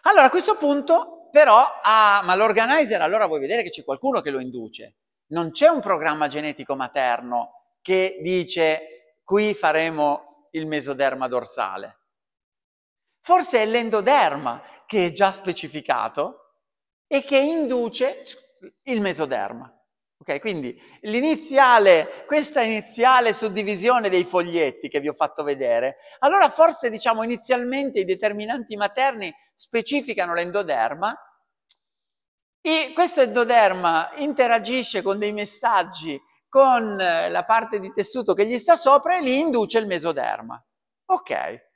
Allora, a questo punto però, ah, ma l'organizer allora vuoi vedere che c'è qualcuno che lo induce. Non c'è un programma genetico materno che dice qui faremo il mesoderma dorsale. Forse è l'endoderma che è già specificato e che induce il mesoderma. Ok, quindi l'iniziale, questa iniziale suddivisione dei foglietti che vi ho fatto vedere, allora forse diciamo inizialmente i determinanti materni specificano l'endoderma e questo endoderma interagisce con dei messaggi con eh, la parte di tessuto che gli sta sopra e lì induce il mesoderma. Ok.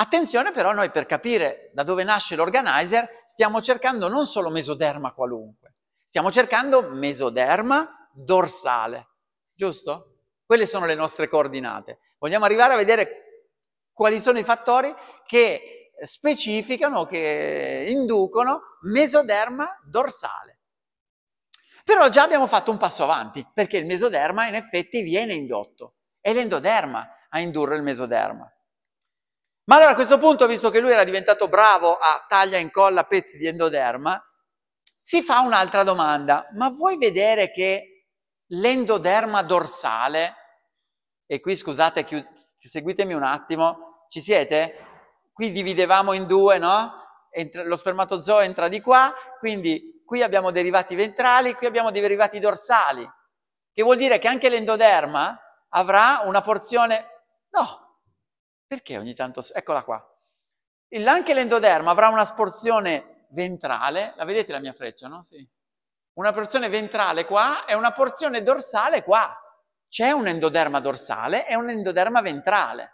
Attenzione però noi per capire da dove nasce l'organizer stiamo cercando non solo mesoderma qualunque, Stiamo cercando mesoderma dorsale, giusto? Quelle sono le nostre coordinate. Vogliamo arrivare a vedere quali sono i fattori che specificano, che inducono mesoderma dorsale. Però già abbiamo fatto un passo avanti, perché il mesoderma in effetti viene indotto. È l'endoderma a indurre il mesoderma. Ma allora a questo punto, visto che lui era diventato bravo a taglia e incolla pezzi di endoderma, si fa un'altra domanda, ma vuoi vedere che l'endoderma dorsale, e qui scusate, chi, seguitemi un attimo, ci siete? Qui dividevamo in due, no? Entra, lo spermatozoo entra di qua, quindi qui abbiamo derivati ventrali, qui abbiamo derivati dorsali, che vuol dire che anche l'endoderma avrà una porzione... No, perché ogni tanto... Eccola qua. Il, anche l'endoderma avrà una porzione ventrale, la vedete la mia freccia, no? Sì. Una porzione ventrale qua e una porzione dorsale qua. C'è un endoderma dorsale e un endoderma ventrale.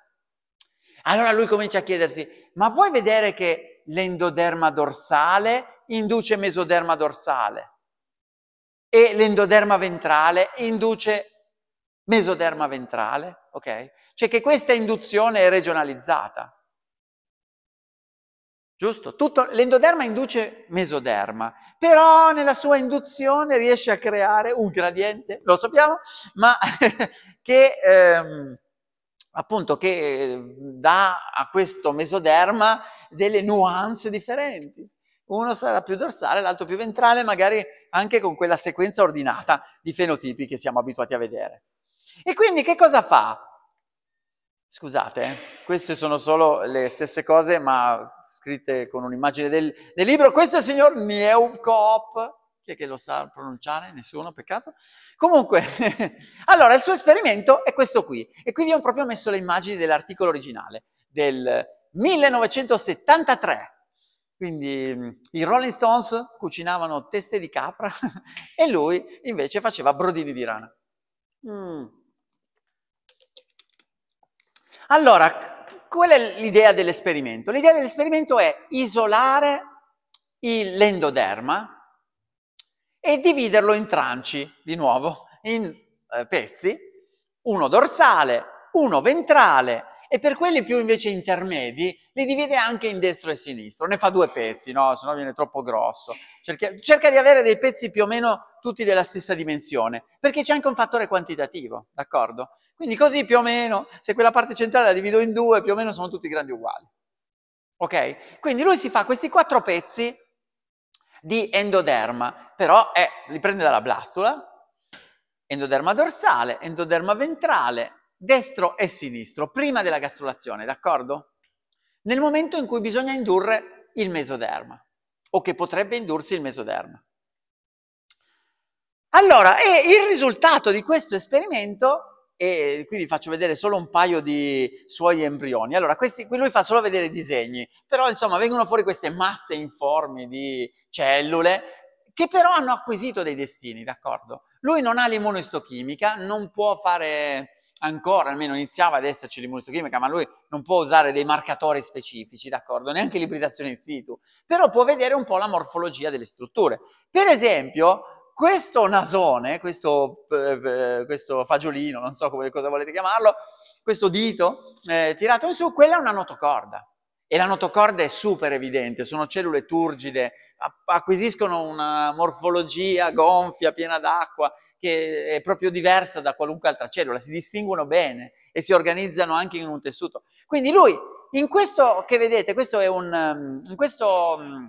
Allora lui comincia a chiedersi, ma vuoi vedere che l'endoderma dorsale induce mesoderma dorsale e l'endoderma ventrale induce mesoderma ventrale? Ok? Cioè che questa induzione è regionalizzata. Giusto? Tutto, l'endoderma induce mesoderma, però nella sua induzione riesce a creare un gradiente, lo sappiamo, ma che ehm, appunto che ehm, dà a questo mesoderma delle nuance differenti. Uno sarà più dorsale, l'altro più ventrale, magari anche con quella sequenza ordinata di fenotipi che siamo abituati a vedere. E quindi che cosa fa? Scusate, eh, queste sono solo le stesse cose, ma scritte con un'immagine del, del libro. Questo è il signor Neuvkoop, chi è che lo sa pronunciare? Nessuno, peccato. Comunque, allora il suo esperimento è questo qui. E qui vi ho proprio messo le immagini dell'articolo originale del 1973. Quindi mm, i Rolling Stones cucinavano teste di capra e lui invece faceva brodini di rana. Mm. Allora, qual è l'idea dell'esperimento? L'idea dell'esperimento è isolare il, l'endoderma e dividerlo in tranci, di nuovo, in eh, pezzi, uno dorsale, uno ventrale e per quelli più invece intermedi li divide anche in destro e sinistro, ne fa due pezzi, no? Se no viene troppo grosso. Cerca, cerca di avere dei pezzi più o meno tutti della stessa dimensione, perché c'è anche un fattore quantitativo, d'accordo? Quindi così più o meno, se quella parte centrale la divido in due, più o meno sono tutti grandi uguali. Ok? Quindi lui si fa questi quattro pezzi di endoderma, però è, li prende dalla blastula, endoderma dorsale, endoderma ventrale, destro e sinistro, prima della gastrulazione, d'accordo? Nel momento in cui bisogna indurre il mesoderma, o che potrebbe indursi il mesoderma. Allora, e il risultato di questo esperimento e qui vi faccio vedere solo un paio di suoi embrioni. Allora, questi, lui fa solo vedere i disegni, però insomma vengono fuori queste masse informi di cellule che però hanno acquisito dei destini, d'accordo? Lui non ha l'immunoistochimica, non può fare ancora, almeno iniziava ad esserci l'immunoistochimica, ma lui non può usare dei marcatori specifici, d'accordo? Neanche l'ibridazione in situ, però può vedere un po' la morfologia delle strutture. Per esempio, questo nasone, questo, eh, eh, questo, fagiolino, non so come, cosa volete chiamarlo, questo dito eh, tirato in su, quella è una notocorda. E la notocorda è super evidente, sono cellule turgide, acquisiscono una morfologia gonfia, piena d'acqua, che è proprio diversa da qualunque altra cellula, si distinguono bene e si organizzano anche in un tessuto. Quindi lui, in questo che vedete, questo è un, ehm, in questo mm,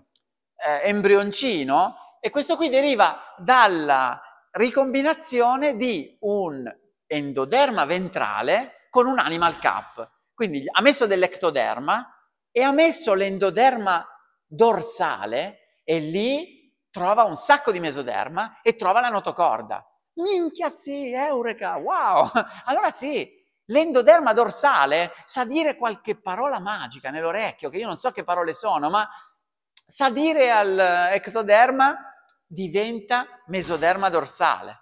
eh, embrioncino, e questo qui deriva dalla ricombinazione di un endoderma ventrale con un animal cap. Quindi ha messo dell'ectoderma e ha messo l'endoderma dorsale e lì trova un sacco di mesoderma e trova la notocorda. Minchia sì, eureka, wow! Allora sì, l'endoderma dorsale sa dire qualche parola magica nell'orecchio, che io non so che parole sono, ma sa dire all'ectoderma diventa mesoderma dorsale.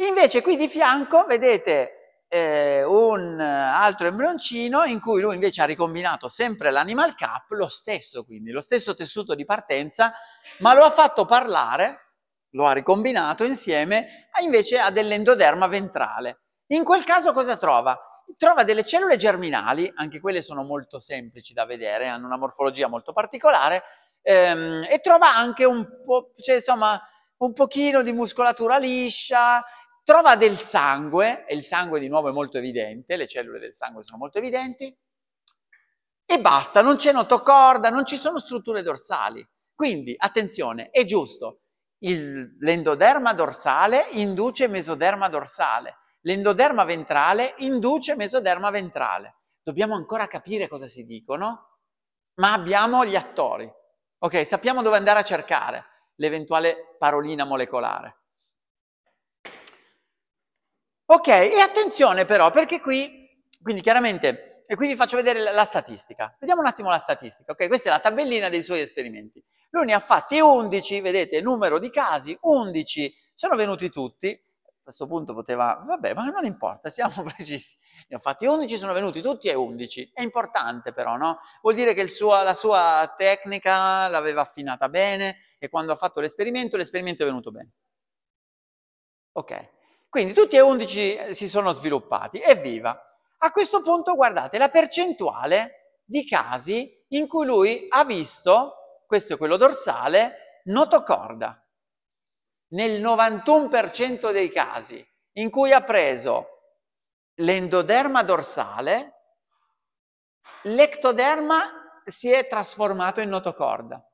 Invece qui di fianco vedete eh, un altro embrioncino in cui lui invece ha ricombinato sempre l'animal cap, lo stesso quindi, lo stesso tessuto di partenza, ma lo ha fatto parlare, lo ha ricombinato insieme invece a dell'endoderma ventrale. In quel caso cosa trova? Trova delle cellule germinali, anche quelle sono molto semplici da vedere, hanno una morfologia molto particolare, ehm, e trova anche un po', cioè, insomma, un pochino di muscolatura liscia, trova del sangue, e il sangue di nuovo è molto evidente, le cellule del sangue sono molto evidenti, e basta, non c'è notocorda, non ci sono strutture dorsali. Quindi, attenzione, è giusto, il, l'endoderma dorsale induce mesoderma dorsale, l'endoderma ventrale induce mesoderma ventrale. Dobbiamo ancora capire cosa si dicono, ma abbiamo gli attori. Ok, sappiamo dove andare a cercare l'eventuale parolina molecolare. Ok, e attenzione però, perché qui, quindi chiaramente, e qui vi faccio vedere la statistica. Vediamo un attimo la statistica, ok? Questa è la tabellina dei suoi esperimenti. Lui ne ha fatti 11, vedete, numero di casi, 11 sono venuti tutti, questo punto poteva, vabbè, ma non importa, siamo precisi. Ne ho fatti 11, sono venuti tutti e 11. È importante però, no? Vuol dire che suo, la sua tecnica l'aveva affinata bene e quando ha fatto l'esperimento, l'esperimento è venuto bene. Ok, quindi tutti e 11 eh, si sono sviluppati, evviva. A questo punto guardate la percentuale di casi in cui lui ha visto, questo è quello dorsale, notocorda nel 91% dei casi in cui ha preso l'endoderma dorsale, l'ectoderma si è trasformato in notocorda.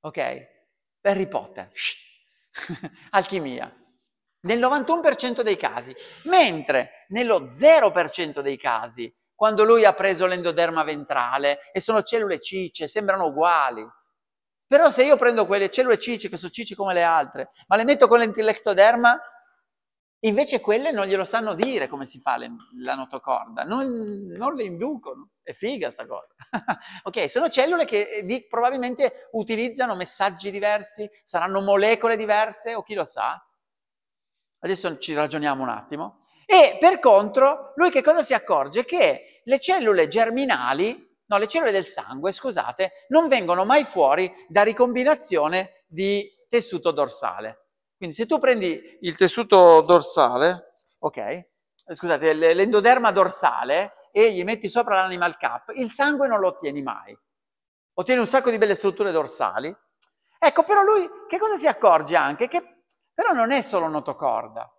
Ok? Harry Potter. Alchimia. Nel 91% dei casi, mentre nello 0% dei casi, quando lui ha preso l'endoderma ventrale e sono cellule cicce, sembrano uguali, però se io prendo quelle cellule cici, che sono cici come le altre, ma le metto con l'intellectoderma, invece quelle non glielo sanno dire come si fa le, la notocorda, non, non, le inducono. È figa sta cosa. ok, sono cellule che eh, di, probabilmente utilizzano messaggi diversi, saranno molecole diverse o chi lo sa. Adesso ci ragioniamo un attimo. E per contro, lui che cosa si accorge? Che le cellule germinali No, le cellule del sangue, scusate, non vengono mai fuori da ricombinazione di tessuto dorsale. Quindi se tu prendi il tessuto dorsale, ok, eh, scusate, l'endoderma dorsale e gli metti sopra l'animal cap, il sangue non lo ottieni mai. Ottieni un sacco di belle strutture dorsali. Ecco, però lui che cosa si accorge anche? Che però non è solo notocorda.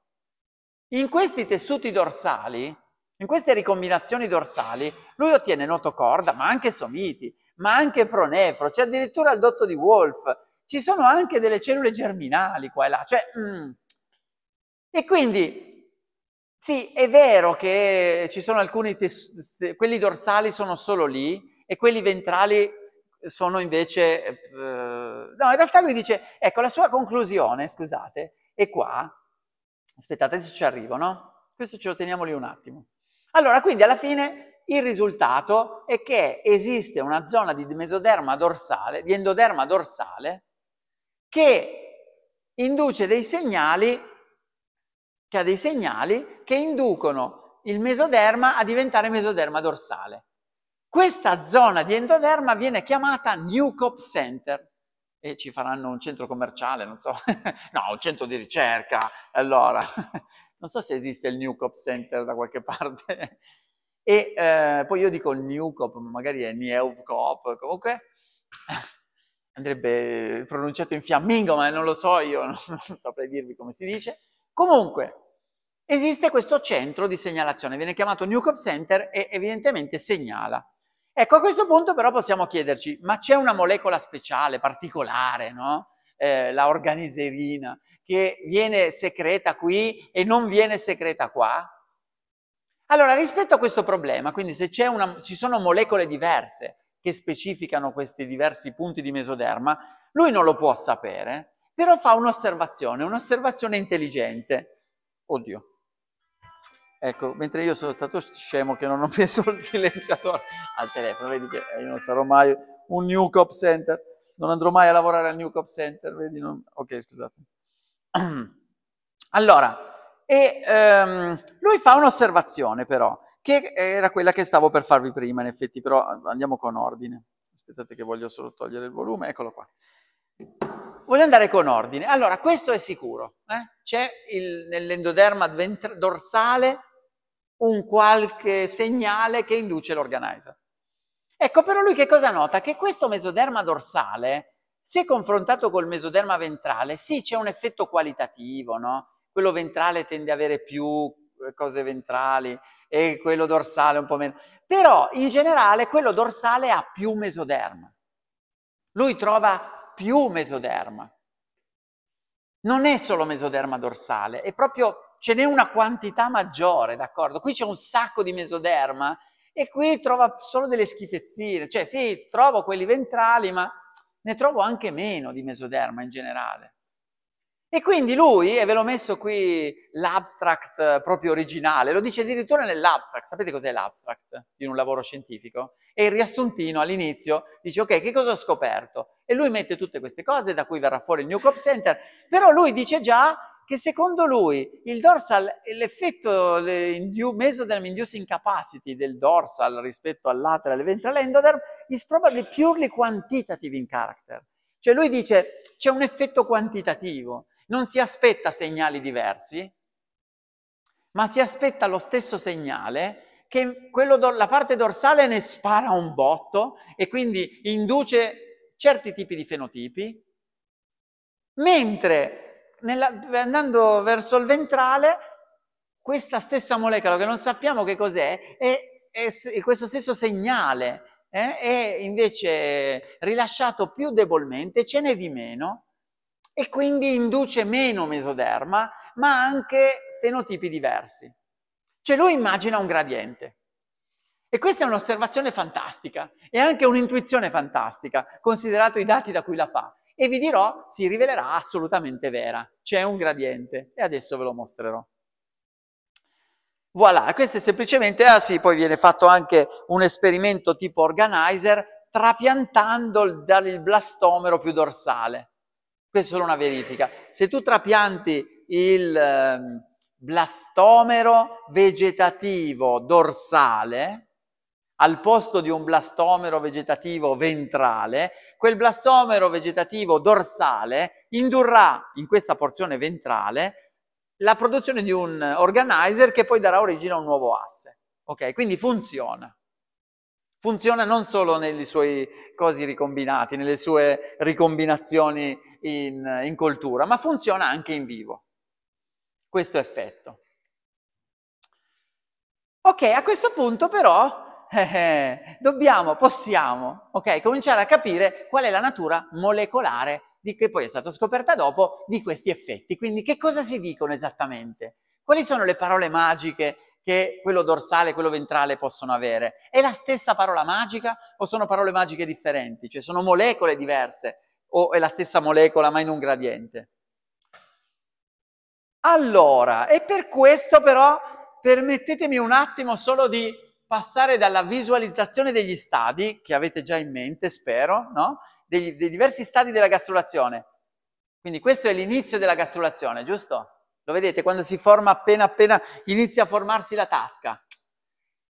In questi tessuti dorsali in queste ricombinazioni dorsali lui ottiene notocorda, ma anche somiti, ma anche pronefro, c'è addirittura il dotto di Wolf, ci sono anche delle cellule germinali qua e là, cioè... Mm. E quindi, sì, è vero che ci sono alcuni, tessuti, quelli dorsali sono solo lì e quelli ventrali sono invece... Eh, no, in realtà lui dice, ecco, la sua conclusione, scusate, è qua. Aspettate, adesso ci arrivo, no? Questo ce lo teniamo lì un attimo. Allora, quindi alla fine il risultato è che esiste una zona di mesoderma dorsale, di endoderma dorsale, che induce dei segnali, che ha dei segnali che inducono il mesoderma a diventare mesoderma dorsale. Questa zona di endoderma viene chiamata Newcop Center e ci faranno un centro commerciale, non so, no, un centro di ricerca, allora, non so se esiste il New Center da qualche parte, e eh, poi io dico il New magari è New comunque andrebbe pronunciato in fiammingo, ma non lo so, io non, non saprei dirvi come si dice. Comunque, esiste questo centro di segnalazione, viene chiamato New Center e evidentemente segnala. Ecco, a questo punto però possiamo chiederci, ma c'è una molecola speciale, particolare, no? Eh, la organiserina, che viene secreta qui e non viene secreta qua? Allora, rispetto a questo problema, quindi se una, ci sono molecole diverse che specificano questi diversi punti di mesoderma, lui non lo può sapere, però fa un'osservazione, un'osservazione intelligente. Oddio. Ecco, mentre io sono stato scemo che non ho messo il silenziatore al telefono, vedi che io non sarò mai un New Cop Center, non andrò mai a lavorare al New Cop Center, vedi? Non... Ok, scusate. Allora, e, ehm, lui fa un'osservazione però, che era quella che stavo per farvi prima, in effetti, però eh, andiamo con ordine. Aspettate che voglio solo togliere il volume, eccolo qua. Voglio andare con ordine. Allora, questo è sicuro. Eh? C'è nell'endoderma dorsale un qualche segnale che induce l'organizer. Ecco, però lui che cosa nota? Che questo mesoderma dorsale se confrontato col mesoderma ventrale, sì, c'è un effetto qualitativo, no? Quello ventrale tende ad avere più eh, cose ventrali e quello dorsale un po' meno. Però in generale quello dorsale ha più mesoderma. Lui trova più mesoderma. Non è solo mesoderma dorsale, è proprio ce n'è una quantità maggiore, d'accordo? Qui c'è un sacco di mesoderma e qui trova solo delle schifezzine, cioè sì, trovo quelli ventrali, ma ne trovo anche meno di mesoderma in generale. E quindi lui, e ve l'ho messo qui l'abstract eh, proprio originale, lo dice addirittura nell'abstract, sapete cos'è l'abstract di un lavoro scientifico? E il riassuntino all'inizio dice ok, che cosa ho scoperto? E lui mette tutte queste cose da cui verrà fuori il New Crop Center, però lui dice già che secondo lui il dorsal, l'effetto mesoderm inducing capacity del dorsal rispetto al lateral e ventrale endoderm is probably purely quantitative in character. Cioè lui dice c'è un effetto quantitativo, non si aspetta segnali diversi, ma si aspetta lo stesso segnale che do, la parte dorsale ne spara un botto e quindi induce certi tipi di fenotipi, mentre nella, andando verso il ventrale, questa stessa molecola che non sappiamo che cos'è, è, è, è questo stesso segnale eh, è invece rilasciato più debolmente, ce n'è di meno e quindi induce meno mesoderma, ma anche fenotipi diversi. Cioè lui immagina un gradiente. E questa è un'osservazione fantastica e anche un'intuizione fantastica, considerato i dati da cui la fa e vi dirò si rivelerà assolutamente vera. C'è un gradiente e adesso ve lo mostrerò. Voilà, questo è semplicemente, ah sì, poi viene fatto anche un esperimento tipo organizer trapiantando il, il blastomero più dorsale. Questa è solo una verifica. Se tu trapianti il eh, blastomero vegetativo dorsale, al posto di un blastomero vegetativo ventrale, quel blastomero vegetativo dorsale indurrà in questa porzione ventrale la produzione di un organizer che poi darà origine a un nuovo asse. Ok, quindi funziona. Funziona non solo nei suoi cosi ricombinati, nelle sue ricombinazioni in, in coltura, ma funziona anche in vivo. Questo effetto. Ok, a questo punto però eh, eh, dobbiamo, possiamo, ok, cominciare a capire qual è la natura molecolare di, che poi è stata scoperta dopo di questi effetti. Quindi che cosa si dicono esattamente? Quali sono le parole magiche che quello dorsale e quello ventrale possono avere? È la stessa parola magica o sono parole magiche differenti? Cioè sono molecole diverse o è la stessa molecola ma in un gradiente? Allora, e per questo però permettetemi un attimo solo di passare dalla visualizzazione degli stadi, che avete già in mente, spero, no? Degli, dei diversi stadi della gastrulazione. Quindi questo è l'inizio della gastrulazione, giusto? Lo vedete quando si forma appena appena inizia a formarsi la tasca.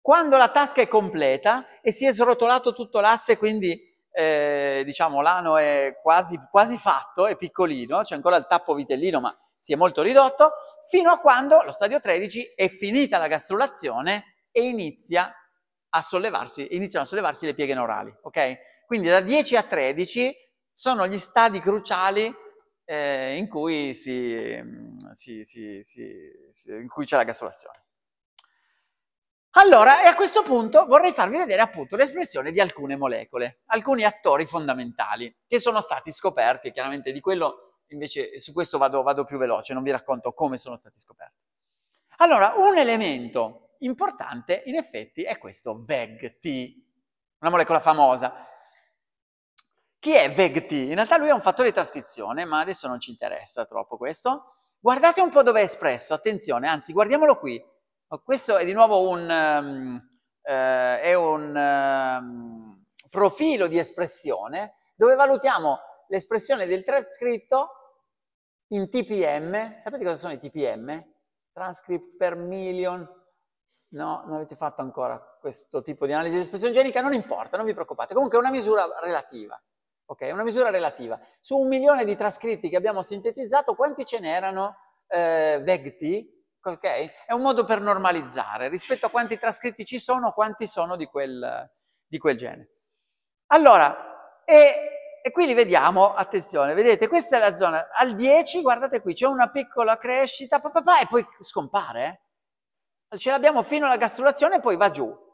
Quando la tasca è completa e si è srotolato tutto l'asse, quindi eh, diciamo l'ano è quasi, quasi fatto, è piccolino, c'è ancora il tappo vitellino ma si è molto ridotto, fino a quando lo stadio 13 è finita la gastrulazione e inizia a sollevarsi, iniziano a sollevarsi le pieghe neurali, ok? Quindi da 10 a 13 sono gli stadi cruciali eh, in, cui si, si, si, in cui c'è la gasolazione. Allora, e a questo punto vorrei farvi vedere appunto l'espressione di alcune molecole, alcuni attori fondamentali che sono stati scoperti, chiaramente di quello invece su questo vado, vado più veloce, non vi racconto come sono stati scoperti. Allora, un elemento importante in effetti è questo VEGT, una molecola famosa. Chi è VEGT? In realtà lui è un fattore di trascrizione, ma adesso non ci interessa troppo questo. Guardate un po' dove è espresso, attenzione, anzi guardiamolo qui. Oh, questo è di nuovo un, um, eh, è un um, profilo di espressione dove valutiamo l'espressione del trascritto in TPM. Sapete cosa sono i TPM? Transcript per million No, non avete fatto ancora questo tipo di analisi di espressione genica, non importa, non vi preoccupate. Comunque è una misura relativa. Ok, è una misura relativa. Su un milione di trascritti che abbiamo sintetizzato, quanti ce n'erano eh, vecti? Okay? È un modo per normalizzare rispetto a quanti trascritti ci sono, quanti sono di quel, di quel gene. Allora, e, e, qui li vediamo, attenzione, vedete, questa è la zona, al 10, guardate qui, c'è una piccola crescita, papà, e poi scompare, eh? Ce l'abbiamo fino alla gastrulazione e poi va giù.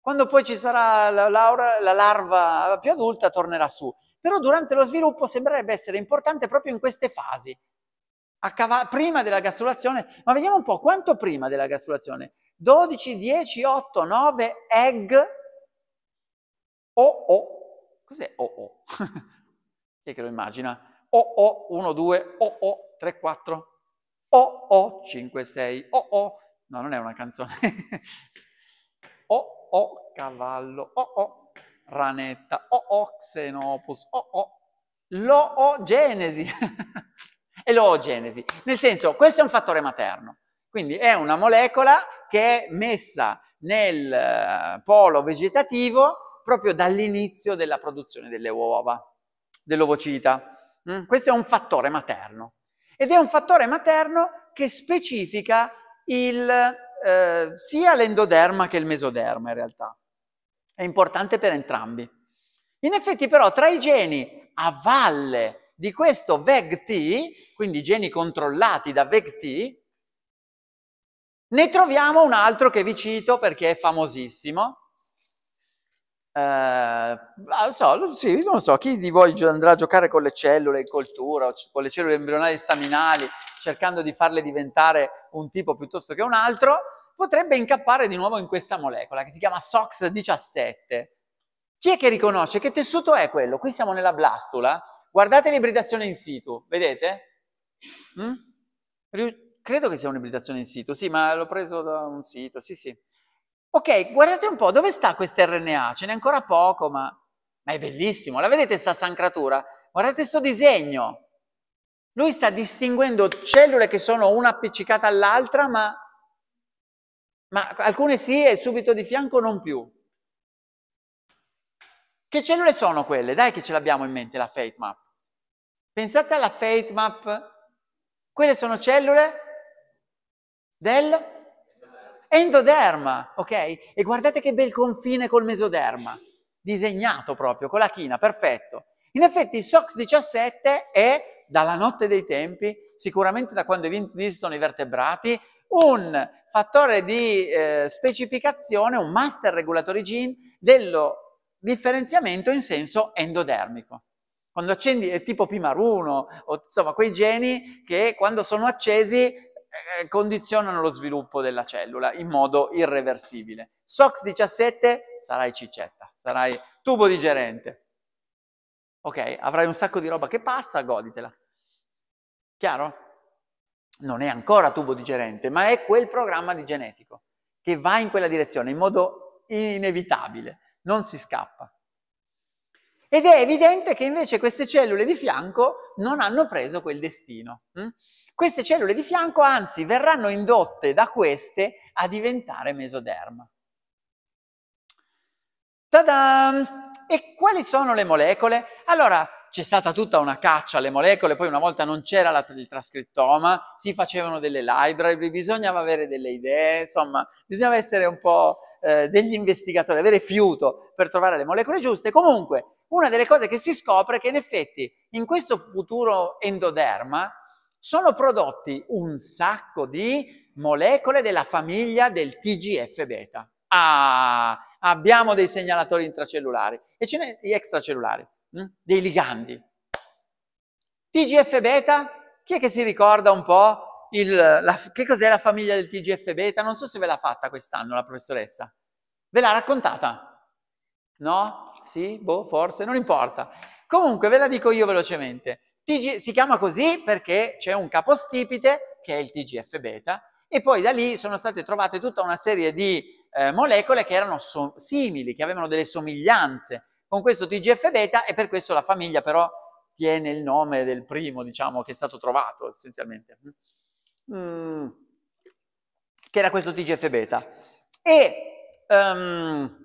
Quando poi ci sarà la, la, la larva più adulta tornerà su. Però durante lo sviluppo sembrerebbe essere importante proprio in queste fasi, Cava- prima della gastrulazione, ma vediamo un po' quanto prima della gastrulazione. 12, 10, 8, 9 egg Oh oh, Cos'è oh oh? Chi è che lo immagina? Oh oh, 1 2 oh oh, 3 4 oh oh, 5 6 oh oh. No, non è una canzone. o, oh, o, oh, cavallo, o, oh, o, ranetta, oh, o, xenopus, o, o, l'oogenesi. è l'oogenesi. Nel senso, questo è un fattore materno. Quindi è una molecola che è messa nel eh, polo vegetativo proprio dall'inizio della produzione delle uova, dell'ovocita. Mm? Questo è un fattore materno. Ed è un fattore materno che specifica il, eh, sia l'endoderma che il mesoderma in realtà. È importante per entrambi. In effetti però tra i geni a valle di questo VEG-T, quindi geni controllati da VEG-T, ne troviamo un altro che vi cito perché è famosissimo, eh, non, ah, so, sì, non so, chi di voi andrà a giocare con le cellule in coltura, con le cellule embrionali staminali, cercando di farle diventare un tipo piuttosto che un altro, potrebbe incappare di nuovo in questa molecola che si chiama SOX17. Chi è che riconosce che tessuto è quello? Qui siamo nella blastula. Guardate l'ibridazione in situ, vedete? Mm? Credo che sia un'ibridazione in situ, sì, ma l'ho preso da un sito, sì, sì. Ok, guardate un po', dove sta questo RNA? Ce n'è ancora poco, ma, ma è bellissimo. La vedete sta sancratura? Guardate questo disegno. Lui sta distinguendo cellule che sono una appiccicata all'altra, ma, ma alcune sì e subito di fianco non più. Che cellule sono quelle? Dai che ce l'abbiamo in mente, la fate map. Pensate alla fate map. Quelle sono cellule del endoderma, ok? E guardate che bel confine col mesoderma, disegnato proprio, con la china, perfetto. In effetti il SOX 17 è, dalla notte dei tempi, sicuramente da quando esistono i vertebrati, un fattore di eh, specificazione, un master regulatory gene dello differenziamento in senso endodermico. Quando accendi, è tipo P-Maruno, o insomma quei geni che quando sono accesi eh, eh, condizionano lo sviluppo della cellula in modo irreversibile. SOX17 sarai ciccetta, sarai tubo digerente. Ok, avrai un sacco di roba che passa, goditela. Chiaro? Non è ancora tubo digerente, ma è quel programma di genetico che va in quella direzione in modo inevitabile, non si scappa. Ed è evidente che invece queste cellule di fianco non hanno preso quel destino. Hm? Queste cellule di fianco, anzi, verranno indotte da queste a diventare mesoderma. Tada! E quali sono le molecole? Allora, c'è stata tutta una caccia alle molecole, poi una volta non c'era la, il trascrittoma, si facevano delle library, bisognava avere delle idee, insomma, bisognava essere un po' eh, degli investigatori, avere fiuto per trovare le molecole giuste. Comunque, una delle cose che si scopre è che in effetti in questo futuro endoderma sono prodotti un sacco di molecole della famiglia del TGF-beta. Ah, abbiamo dei segnalatori intracellulari e ce ne extracellulari, mh? Hm? dei ligandi. TGF-beta, chi è che si ricorda un po' il, la, che cos'è la famiglia del TGF-beta? Non so se ve l'ha fatta quest'anno la professoressa. Ve l'ha raccontata? No? Sì? Boh, forse? Non importa. Comunque ve la dico io velocemente. TG, si chiama così perché c'è un capostipite che è il TGF beta e poi da lì sono state trovate tutta una serie di eh, molecole che erano so simili, che avevano delle somiglianze con questo TGF beta e per questo la famiglia però tiene il nome del primo, diciamo, che è stato trovato essenzialmente, mm, che era questo TGF beta. E um,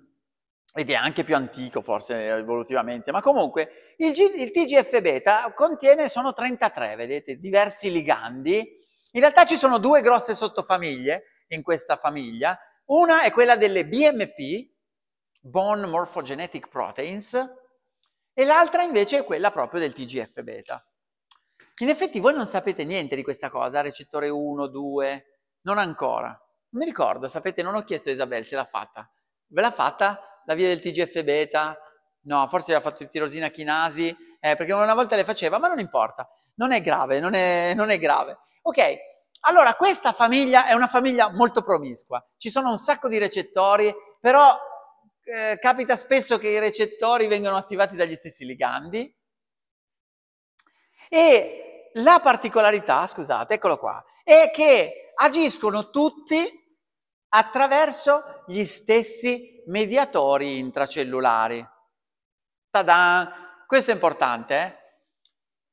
ed è anche più antico forse evolutivamente, ma comunque il, G, il TGF-beta contiene, sono 33, vedete, diversi ligandi. In realtà ci sono due grosse sottofamiglie in questa famiglia. Una è quella delle BMP, Bone Morphogenetic Proteins, e l'altra invece è quella proprio del TGF-beta. In effetti voi non sapete niente di questa cosa, recettore 1, 2, non ancora. Non mi ricordo, sapete, non ho chiesto a Isabel se l'ha fatta. Ve l'ha fatta? la via del TGF beta, no, forse aveva fatto il tirosina chinasi, eh, perché una volta le faceva, ma non importa, non è grave, non è, non è grave. Ok, allora questa famiglia è una famiglia molto promiscua, ci sono un sacco di recettori, però eh, capita spesso che i recettori vengano attivati dagli stessi ligandi e la particolarità, scusate, eccolo qua, è che agiscono tutti attraverso gli stessi mediatori intracellulari. Tada! Questo è importante, eh?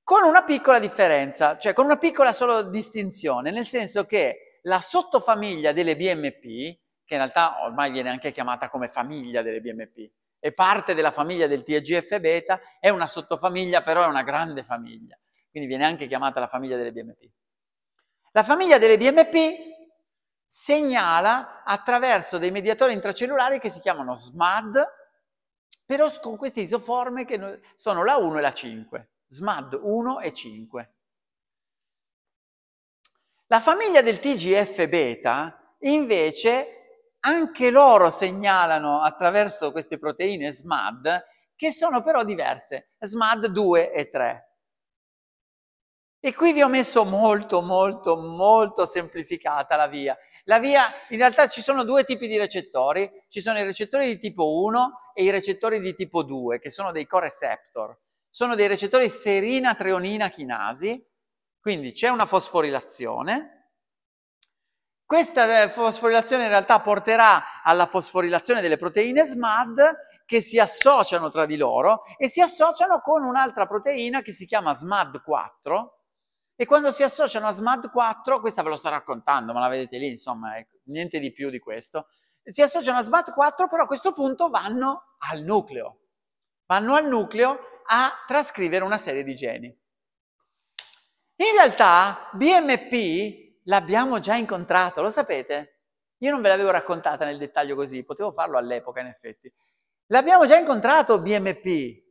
con una piccola differenza, cioè con una piccola solo distinzione, nel senso che la sottofamiglia delle BMP, che in realtà ormai viene anche chiamata come famiglia delle BMP, è parte della famiglia del TGF beta, è una sottofamiglia, però è una grande famiglia, quindi viene anche chiamata la famiglia delle BMP. La famiglia delle BMP segnala attraverso dei mediatori intracellulari che si chiamano SMAD, però con queste isoforme che sono la 1 e la 5, SMAD 1 e 5. La famiglia del TGF beta invece anche loro segnalano attraverso queste proteine SMAD che sono però diverse, SMAD 2 e 3. E qui vi ho messo molto, molto, molto semplificata la via. La via, in realtà ci sono due tipi di recettori, ci sono i recettori di tipo 1 e i recettori di tipo 2, che sono dei coreceptor. Sono dei recettori serina treonina chinasi, quindi c'è una fosforilazione. Questa eh, fosforilazione in realtà porterà alla fosforilazione delle proteine SMAD che si associano tra di loro e si associano con un'altra proteina che si chiama SMAD4, e quando si associano a SMAD 4, questa ve lo sto raccontando, ma la vedete lì, insomma, ecco, niente di più di questo, si associano a SMAD 4, però a questo punto vanno al nucleo. Vanno al nucleo a trascrivere una serie di geni. In realtà BMP l'abbiamo già incontrato, lo sapete? Io non ve l'avevo raccontata nel dettaglio così, potevo farlo all'epoca in effetti. L'abbiamo già incontrato BMP,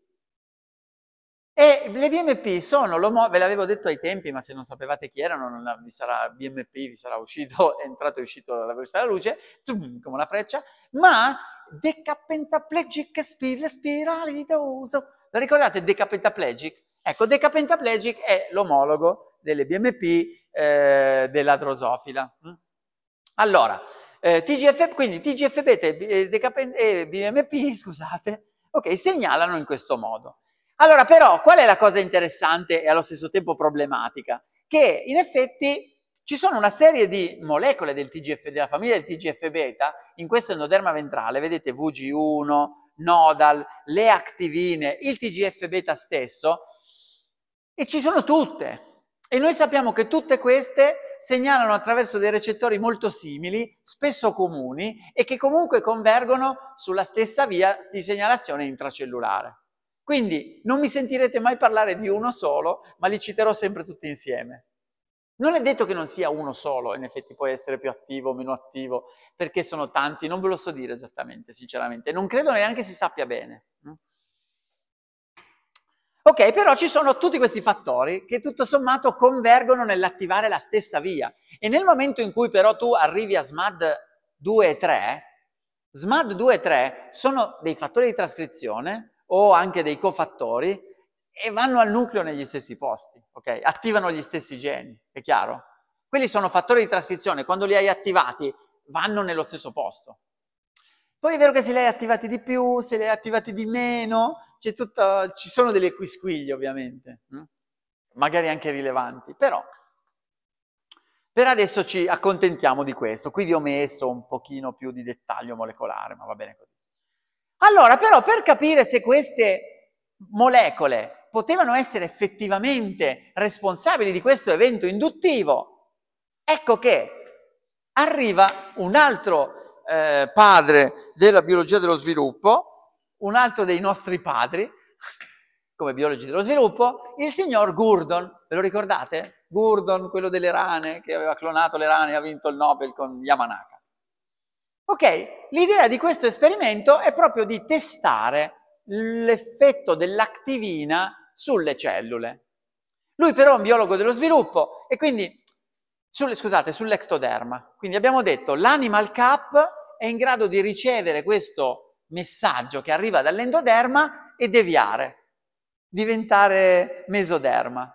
e le BMP sono, l'omo- ve l'avevo detto ai tempi, ma se non sapevate chi erano, non vi sarà, BMP vi sarà uscito, è entrato e uscito dalla velocità della luce, zoom, come una freccia, ma decapentaplegic spir- Lo ricordate decapentaplegic? Ecco, decapentaplegic è l'omologo delle BMP eh, della drosofila. Mm? Allora, eh, TGF, quindi TGF beta e, e BMP, scusate, ok, segnalano in questo modo. Allora, però, qual è la cosa interessante e allo stesso tempo problematica? Che in effetti ci sono una serie di molecole del TGF, della famiglia del TGF beta, in questo endoderma ventrale, vedete VG1, nodal, le activine, il TGF beta stesso, e ci sono tutte. E noi sappiamo che tutte queste segnalano attraverso dei recettori molto simili, spesso comuni, e che comunque convergono sulla stessa via di segnalazione intracellulare. Quindi non mi sentirete mai parlare di uno solo, ma li citerò sempre tutti insieme. Non è detto che non sia uno solo, in effetti puoi essere più attivo o meno attivo, perché sono tanti, non ve lo so dire esattamente, sinceramente, non credo neanche si sappia bene. Ok, però ci sono tutti questi fattori che tutto sommato convergono nell'attivare la stessa via. E nel momento in cui però tu arrivi a SMAD 2 e 3, SMAD 2 e 3 sono dei fattori di trascrizione o anche dei cofattori e vanno al nucleo negli stessi posti, ok? Attivano gli stessi geni, è chiaro? Quelli sono fattori di trascrizione, quando li hai attivati vanno nello stesso posto. Poi è vero che se li hai attivati di più, se li hai attivati di meno, c'è tutta... ci sono delle quisquiglie ovviamente, hm? magari anche rilevanti, però per adesso ci accontentiamo di questo. Qui vi ho messo un pochino più di dettaglio molecolare, ma va bene così. Allora, però, per capire se queste molecole potevano essere effettivamente responsabili di questo evento induttivo, ecco che arriva un altro eh, padre della biologia dello sviluppo, un altro dei nostri padri, come biologi dello sviluppo, il signor Gurdon, ve lo ricordate? Gurdon, quello delle rane, che aveva clonato le rane e ha vinto il Nobel con Yamanaka. Ok, l'idea di questo esperimento è proprio di testare l'effetto dell'activina sulle cellule. Lui però è un biologo dello sviluppo e quindi, sul, scusate, sull'ectoderma. Quindi abbiamo detto l'animal cap è in grado di ricevere questo messaggio che arriva dall'endoderma e deviare, diventare mesoderma.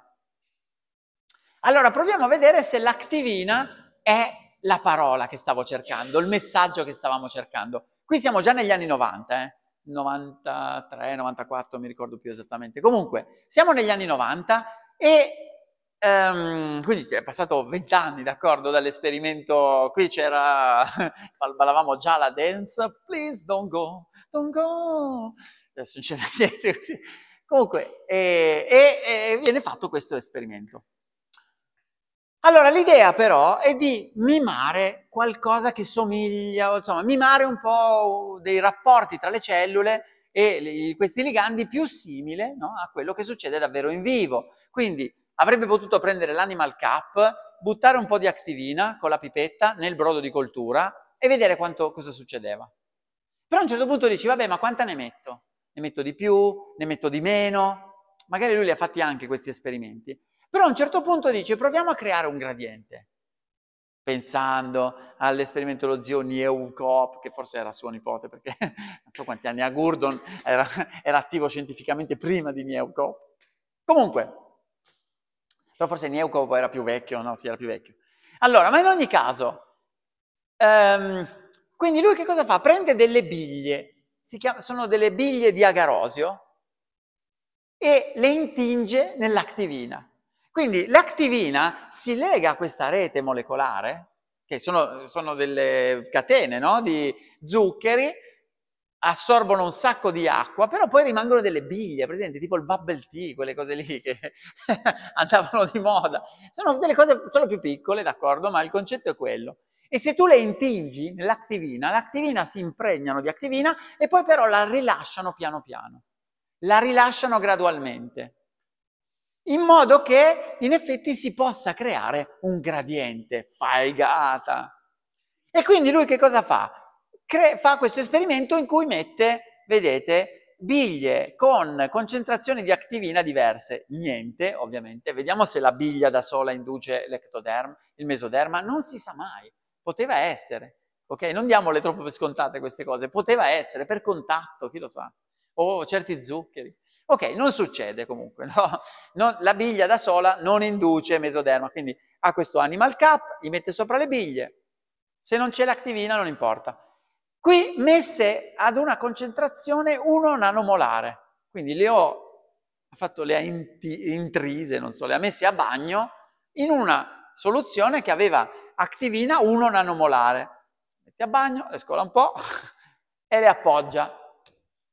Allora proviamo a vedere se l'activina è la parola che stavo cercando, il messaggio che stavamo cercando. Qui siamo già negli anni 90, eh? 93, 94, mi ricordo più esattamente. Comunque, siamo negli anni 90 e um, quindi è passato 20 anni, d'accordo, dall'esperimento. Qui c'era, ballavamo già la dance, please don't go, don't go. Adesso non c'è niente così. Comunque, e, eh, e, e viene fatto questo esperimento. Allora, l'idea però è di mimare qualcosa che somiglia, insomma, mimare un po' dei rapporti tra le cellule e questi ligandi più simile no, a quello che succede davvero in vivo. Quindi avrebbe potuto prendere l'animal cap, buttare un po' di activina con la pipetta nel brodo di coltura e vedere quanto, cosa succedeva. Però a un certo punto dici, vabbè, ma quanta ne metto? Ne metto di più? Ne metto di meno? Magari lui li ha fatti anche questi esperimenti. Però a un certo punto dice proviamo a creare un gradiente, pensando all'esperimento dello zio Nieukop, che forse era suo nipote, perché non so quanti anni ha Gurdon, era, era attivo scientificamente prima di Nieukop. Comunque, però forse Nieukop era più vecchio, no? Sì, era più vecchio. Allora, ma in ogni caso, ehm, quindi lui che cosa fa? Prende delle biglie, chiama, sono delle biglie di agarosio, e le intinge nell'activina. Quindi l'activina si lega a questa rete molecolare, che sono, sono delle catene no? di zuccheri, assorbono un sacco di acqua, però poi rimangono delle biglie, per esempio, tipo il bubble tea, quelle cose lì che andavano di moda. Sono delle cose solo più piccole, d'accordo, ma il concetto è quello. E se tu le intingi nell'activina, l'activina si impregnano di activina e poi però la rilasciano piano piano, la rilasciano gradualmente in modo che in effetti si possa creare un gradiente, faigata. E quindi lui che cosa fa? Cre- fa questo esperimento in cui mette, vedete, biglie con concentrazioni di activina diverse, niente ovviamente, vediamo se la biglia da sola induce l'ectoderma, il mesoderma, non si sa mai, poteva essere, ok? Non diamole troppo per scontate queste cose, poteva essere per contatto, chi lo sa, o certi zuccheri. Ok, non succede comunque, no? non, la biglia da sola non induce mesoderma, quindi ha questo animal cap, gli mette sopra le biglie, se non c'è l'activina non importa. Qui messe ad una concentrazione 1 nanomolare, quindi le ho fatto le ha intrise, non so, le ha messe a bagno in una soluzione che aveva activina 1 nanomolare. Metti a bagno, le scola un po' e le appoggia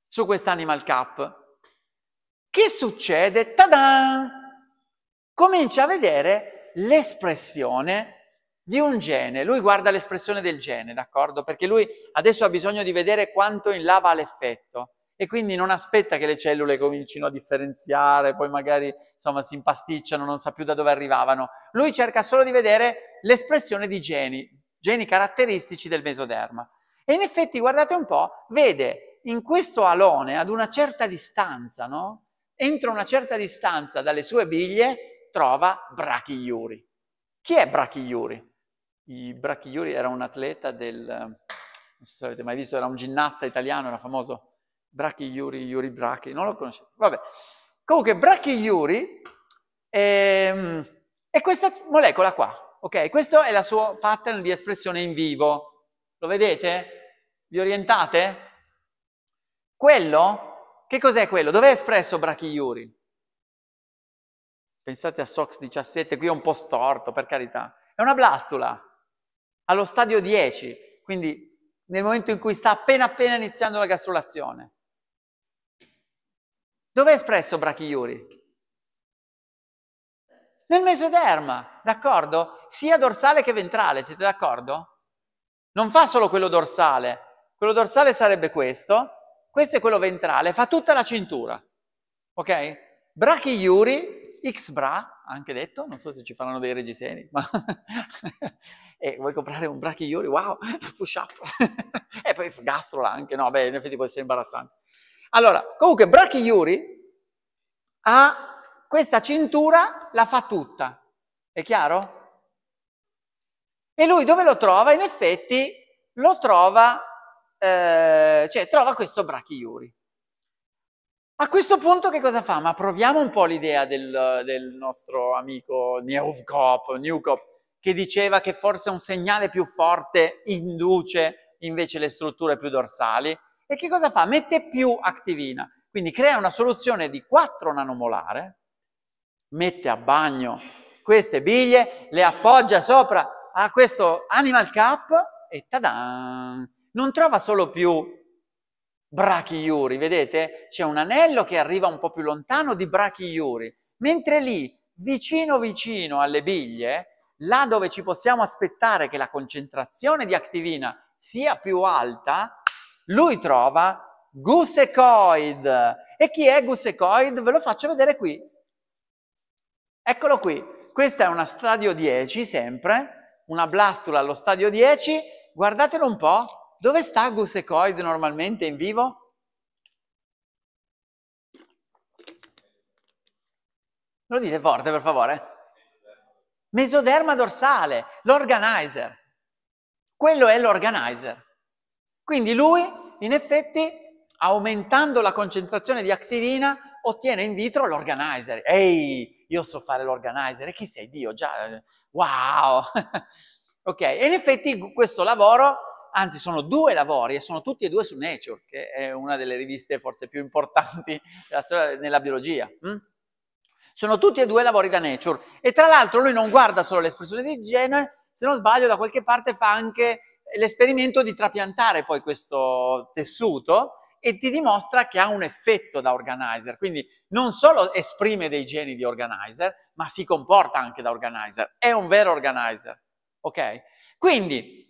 su questa animal cap che succede? Tada! Comincia a vedere l'espressione di un gene. Lui guarda l'espressione del gene, d'accordo? Perché lui adesso ha bisogno di vedere quanto in là va l'effetto e quindi non aspetta che le cellule comincino a differenziare, poi magari insomma, si impasticciano, non sa più da dove arrivavano. Lui cerca solo di vedere l'espressione di geni, geni caratteristici del mesoderma. E in effetti, guardate un po', vede in questo alone ad una certa distanza, no? entro una certa distanza dalle sue biglie trova Brachiuri. Chi è Brachiuri? Brachiuri era un atleta del, non so se avete mai visto, era un ginnasta italiano, era famoso, Brachiuri, Iuri Brachi, non lo conoscete, vabbè. Comunque Brachiuri è, ehm, è questa molecola qua, ok? Questo è il suo pattern di espressione in vivo, lo vedete? Vi orientate? Quello che cos'è quello? Dov'è espresso Brachiuri? Pensate a Sox 17, qui è un po' storto, per carità. È una blastula, allo stadio 10, quindi nel momento in cui sta appena appena iniziando la gastrulazione. Dov'è espresso Brachiuri? Nel mesoderma, d'accordo? Sia dorsale che ventrale, siete d'accordo? Non fa solo quello dorsale, quello dorsale sarebbe questo, questo è quello ventrale, fa tutta la cintura, ok? Brachiuri, X-bra, anche detto, non so se ci faranno dei reggiseni, ma eh, vuoi comprare un brachiuri? Wow, push up! e poi gastrola anche, no, beh, in effetti può essere imbarazzante. Allora, comunque brachiuri ha questa cintura, la fa tutta, è chiaro? E lui dove lo trova? In effetti lo trova eh, cioè trova questo Brachiuri. A questo punto che cosa fa? Ma proviamo un po' l'idea del, del nostro amico Newcop, Newcop, che diceva che forse un segnale più forte induce invece le strutture più dorsali. E che cosa fa? Mette più activina. Quindi crea una soluzione di 4 nanomolare, mette a bagno queste biglie, le appoggia sopra a questo animal cap e tadan! non trova solo più brachiuri, vedete? C'è un anello che arriva un po' più lontano di brachiuri, mentre lì, vicino vicino alle biglie, là dove ci possiamo aspettare che la concentrazione di activina sia più alta, lui trova gusecoid. E chi è gusecoid? Ve lo faccio vedere qui. Eccolo qui. Questa è una stadio 10 sempre, una blastula allo stadio 10. Guardatelo un po', dove sta Gus Ecoid normalmente in vivo? Lo dite forte, per favore. Mesoderma dorsale, l'organizer. Quello è l'organizer. Quindi lui, in effetti, aumentando la concentrazione di activina, ottiene in vitro l'organizer. Ehi, io so fare l'organizer. E chi sei Dio? Già, eh, wow! ok, e in effetti questo lavoro anzi sono due lavori e sono tutti e due su Nature, che è una delle riviste forse più importanti nella biologia. Mm? Sono tutti e due lavori da Nature e tra l'altro lui non guarda solo l'espressione di gene, se non sbaglio da qualche parte fa anche l'esperimento di trapiantare poi questo tessuto e ti dimostra che ha un effetto da organizer, quindi non solo esprime dei geni di organizer, ma si comporta anche da organizer, è un vero organizer, ok? Quindi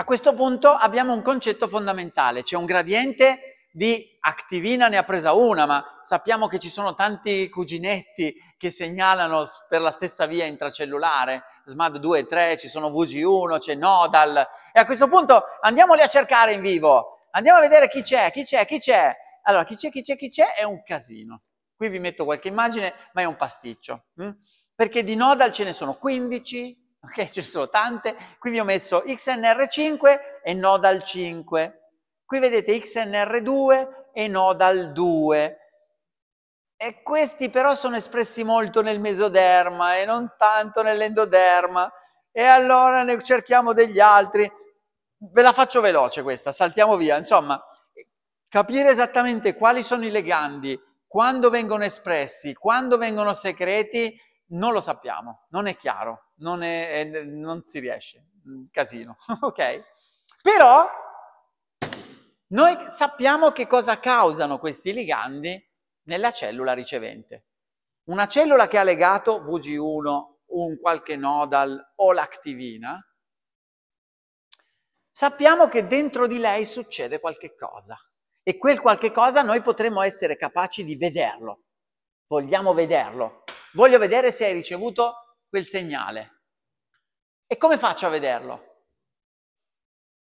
a questo punto abbiamo un concetto fondamentale, c'è un gradiente di Activina ne ha presa una, ma sappiamo che ci sono tanti cuginetti che segnalano per la stessa via intracellulare, SMAD 2 e 3, ci sono VG1, c'è Nodal, e a questo punto andiamoli a cercare in vivo, andiamo a vedere chi c'è, chi c'è, chi c'è. Allora, chi c'è, chi c'è, chi c'è è un casino. Qui vi metto qualche immagine, ma è un pasticcio, hm? perché di Nodal ce ne sono 15, ok? Ce ne sono tante. Qui vi ho messo XNR5 e Nodal 5. Qui vedete XNR2 e Nodal 2. E questi però sono espressi molto nel mesoderma e non tanto nell'endoderma. E allora ne cerchiamo degli altri. Ve la faccio veloce questa, saltiamo via. Insomma, capire esattamente quali sono i legandi, quando vengono espressi, quando vengono secreti, non lo sappiamo, non è chiaro, non, è, non si riesce, mm, casino, ok? Però noi sappiamo che cosa causano questi ligandi nella cellula ricevente. Una cellula che ha legato VG1, un qualche nodal o l'activina, sappiamo che dentro di lei succede qualche cosa e quel qualche cosa noi potremmo essere capaci di vederlo. Vogliamo vederlo, Voglio vedere se hai ricevuto quel segnale. E come faccio a vederlo?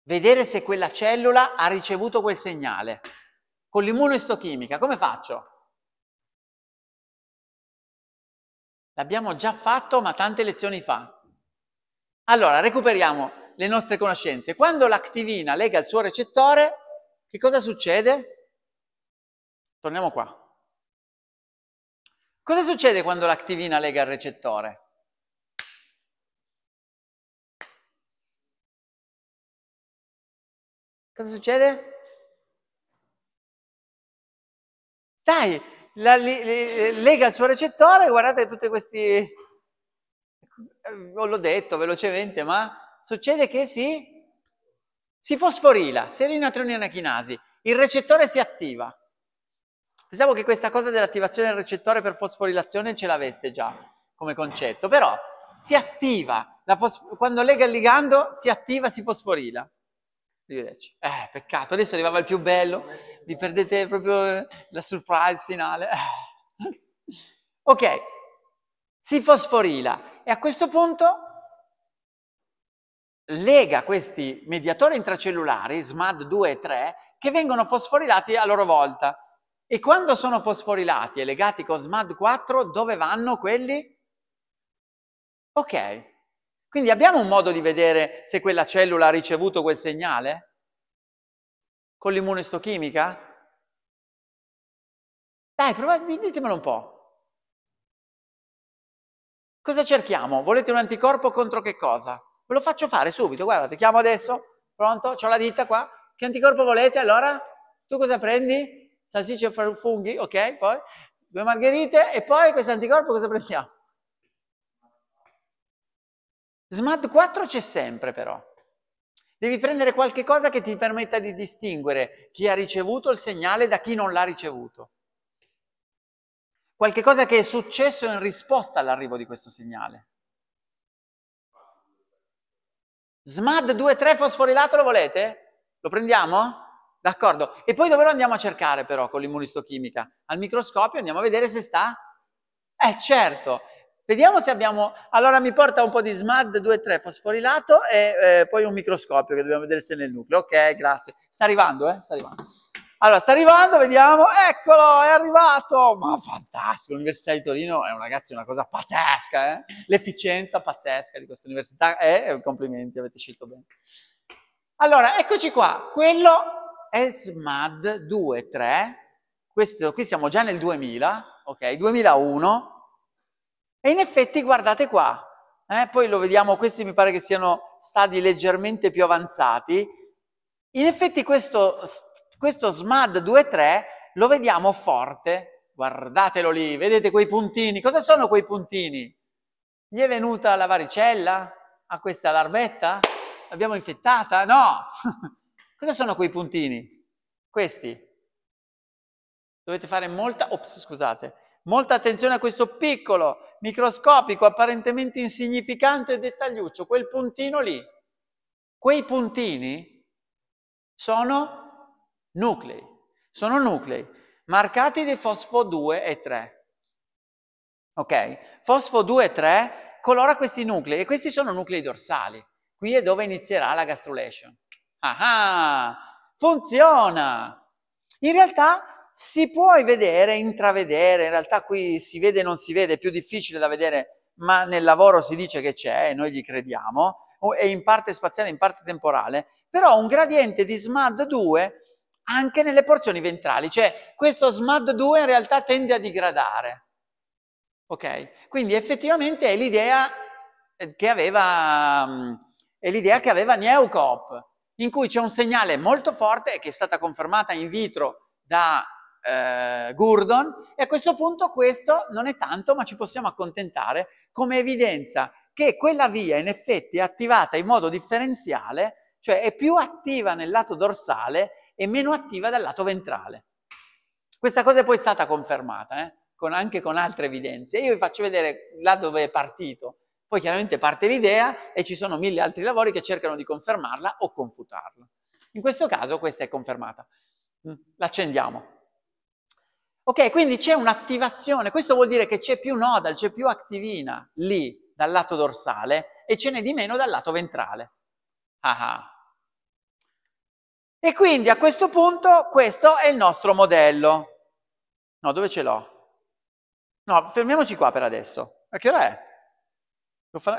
Vedere se quella cellula ha ricevuto quel segnale. Con l'immunoistochimica, come faccio? L'abbiamo già fatto, ma tante lezioni fa. Allora, recuperiamo le nostre conoscenze. Quando l'activina lega il suo recettore, che cosa succede? Torniamo qua. Cosa succede quando l'activina lega il recettore? Cosa succede? Dai, la, li, li, lega il suo recettore, guardate tutti questi... Eh, l'ho detto velocemente, ma succede che si, si fosforila, serina trionina chinasi, il recettore si attiva. Pensavo che questa cosa dell'attivazione del recettore per fosforilazione ce l'aveste già come concetto, però si attiva, quando lega il ligando si attiva, si fosforila. Arrivederci. Eh, peccato, adesso arrivava il più bello, vi perdete proprio eh, la surprise finale. Ok, si fosforila e a questo punto lega questi mediatori intracellulari, SMAD2 e 3, che vengono fosforilati a loro volta. E quando sono fosforilati e legati con SMAD4, dove vanno quelli? Ok. Quindi abbiamo un modo di vedere se quella cellula ha ricevuto quel segnale? Con l'immunistochimica? Dai, provate, ditemelo un po'. Cosa cerchiamo? Volete un anticorpo contro che cosa? Ve lo faccio fare subito, guardate, chiamo adesso, pronto, C'ho la ditta qua. Che anticorpo volete? Allora, tu cosa prendi? salsiccia e funghi, ok, poi due margherite e poi questo anticorpo cosa prendiamo? Smad 4 c'è sempre però. Devi prendere qualche cosa che ti permetta di distinguere chi ha ricevuto il segnale da chi non l'ha ricevuto. Qualche cosa che è successo in risposta all'arrivo di questo segnale. SMAD 2-3 fosforilato lo volete? Lo prendiamo? D'accordo? E poi dove lo andiamo a cercare però con l'immunistochimica? Al microscopio andiamo a vedere se sta? Eh certo! Vediamo se abbiamo... Allora mi porta un po' di SMAD 2,3 fosforilato e eh, poi un microscopio che dobbiamo vedere se è nel nucleo. Ok, grazie. Sta arrivando, eh? Sta arrivando. Allora, sta arrivando, vediamo, eccolo, è arrivato! Ma fantastico, l'Università di Torino è un, ragazzi, una cosa pazzesca, eh? L'efficienza pazzesca di questa università eh, complimenti, avete scelto bene. Allora, eccoci qua, quello ESMAD 2, 3, questo, qui siamo già nel 2000, ok, 2001, e in effetti guardate qua, eh, poi lo vediamo, questi mi pare che siano stadi leggermente più avanzati, in effetti questo, questo SMAD 2-3 lo vediamo forte, guardatelo lì, vedete quei puntini, cosa sono quei puntini? Gli è venuta la varicella? A questa larvetta? L'abbiamo infettata? No! Cosa sono quei puntini? Questi. Dovete fare molta, ops, scusate, molta attenzione a questo piccolo, microscopico, apparentemente insignificante dettagliuccio, quel puntino lì. Quei puntini sono nuclei, sono nuclei marcati di fosfo 2 e 3. Ok? Fosfo 2 e 3 colora questi nuclei e questi sono nuclei dorsali. Qui è dove inizierà la gastrulation. Ah, ah, funziona! In realtà si può vedere, intravedere, in realtà qui si vede e non si vede, è più difficile da vedere, ma nel lavoro si dice che c'è e noi gli crediamo, è in parte spaziale, in parte temporale, però un gradiente di SMAD 2 anche nelle porzioni ventrali, cioè questo SMAD 2 in realtà tende a digradare. Ok? Quindi effettivamente è l'idea eh, che aveva, mm, è l'idea che aveva Newcop, in cui c'è un segnale molto forte che è stata confermata in vitro da eh, Gurdon e a questo punto questo non è tanto ma ci possiamo accontentare come evidenza che quella via in effetti è attivata in modo differenziale, cioè è più attiva nel lato dorsale e meno attiva dal lato ventrale. Questa cosa è poi stata confermata eh, con, anche con altre evidenze. Io vi faccio vedere là dove è partito poi chiaramente parte l'idea e ci sono mille altri lavori che cercano di confermarla o confutarla. In questo caso questa è confermata. Mm, l'accendiamo. Ok, quindi c'è un'attivazione, questo vuol dire che c'è più nodal, c'è più activina lì dal lato dorsale e ce n'è di meno dal lato ventrale. Aha. Ah. E quindi a questo punto questo è il nostro modello. No, dove ce l'ho? No, fermiamoci qua per adesso. A che ora è?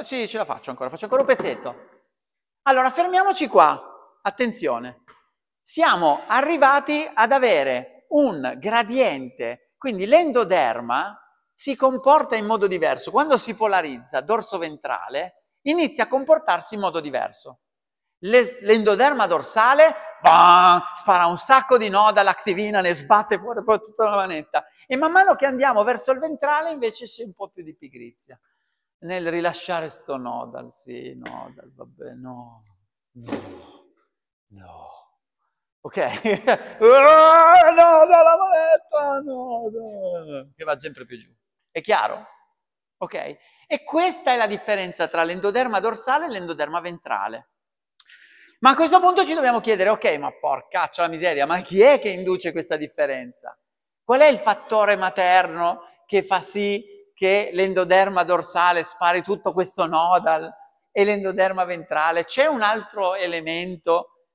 Sì, ce la faccio ancora, faccio ancora un pezzetto. Allora, fermiamoci qua. Attenzione. Siamo arrivati ad avere un gradiente, quindi l'endoderma si comporta in modo diverso. Quando si polarizza dorso-ventrale, inizia a comportarsi in modo diverso. L'endoderma dorsale bam, spara un sacco di noda, l'activina ne sbatte fuori tutta la manetta. E man mano che andiamo verso il ventrale invece c'è un po' più di pigrizia nel rilasciare sto nodal, sì, nodal, vabbè, no, no, no. Ok? oh, no, dalla manetta, ah, no, che va sempre più giù. È chiaro? Ok? E questa è la differenza tra l'endoderma dorsale e l'endoderma ventrale. Ma a questo punto ci dobbiamo chiedere, ok, ma porcaccia la miseria, ma chi è che induce questa differenza? Qual è il fattore materno che fa sì che l'endoderma dorsale spari tutto questo nodal e l'endoderma ventrale. C'è un altro elemento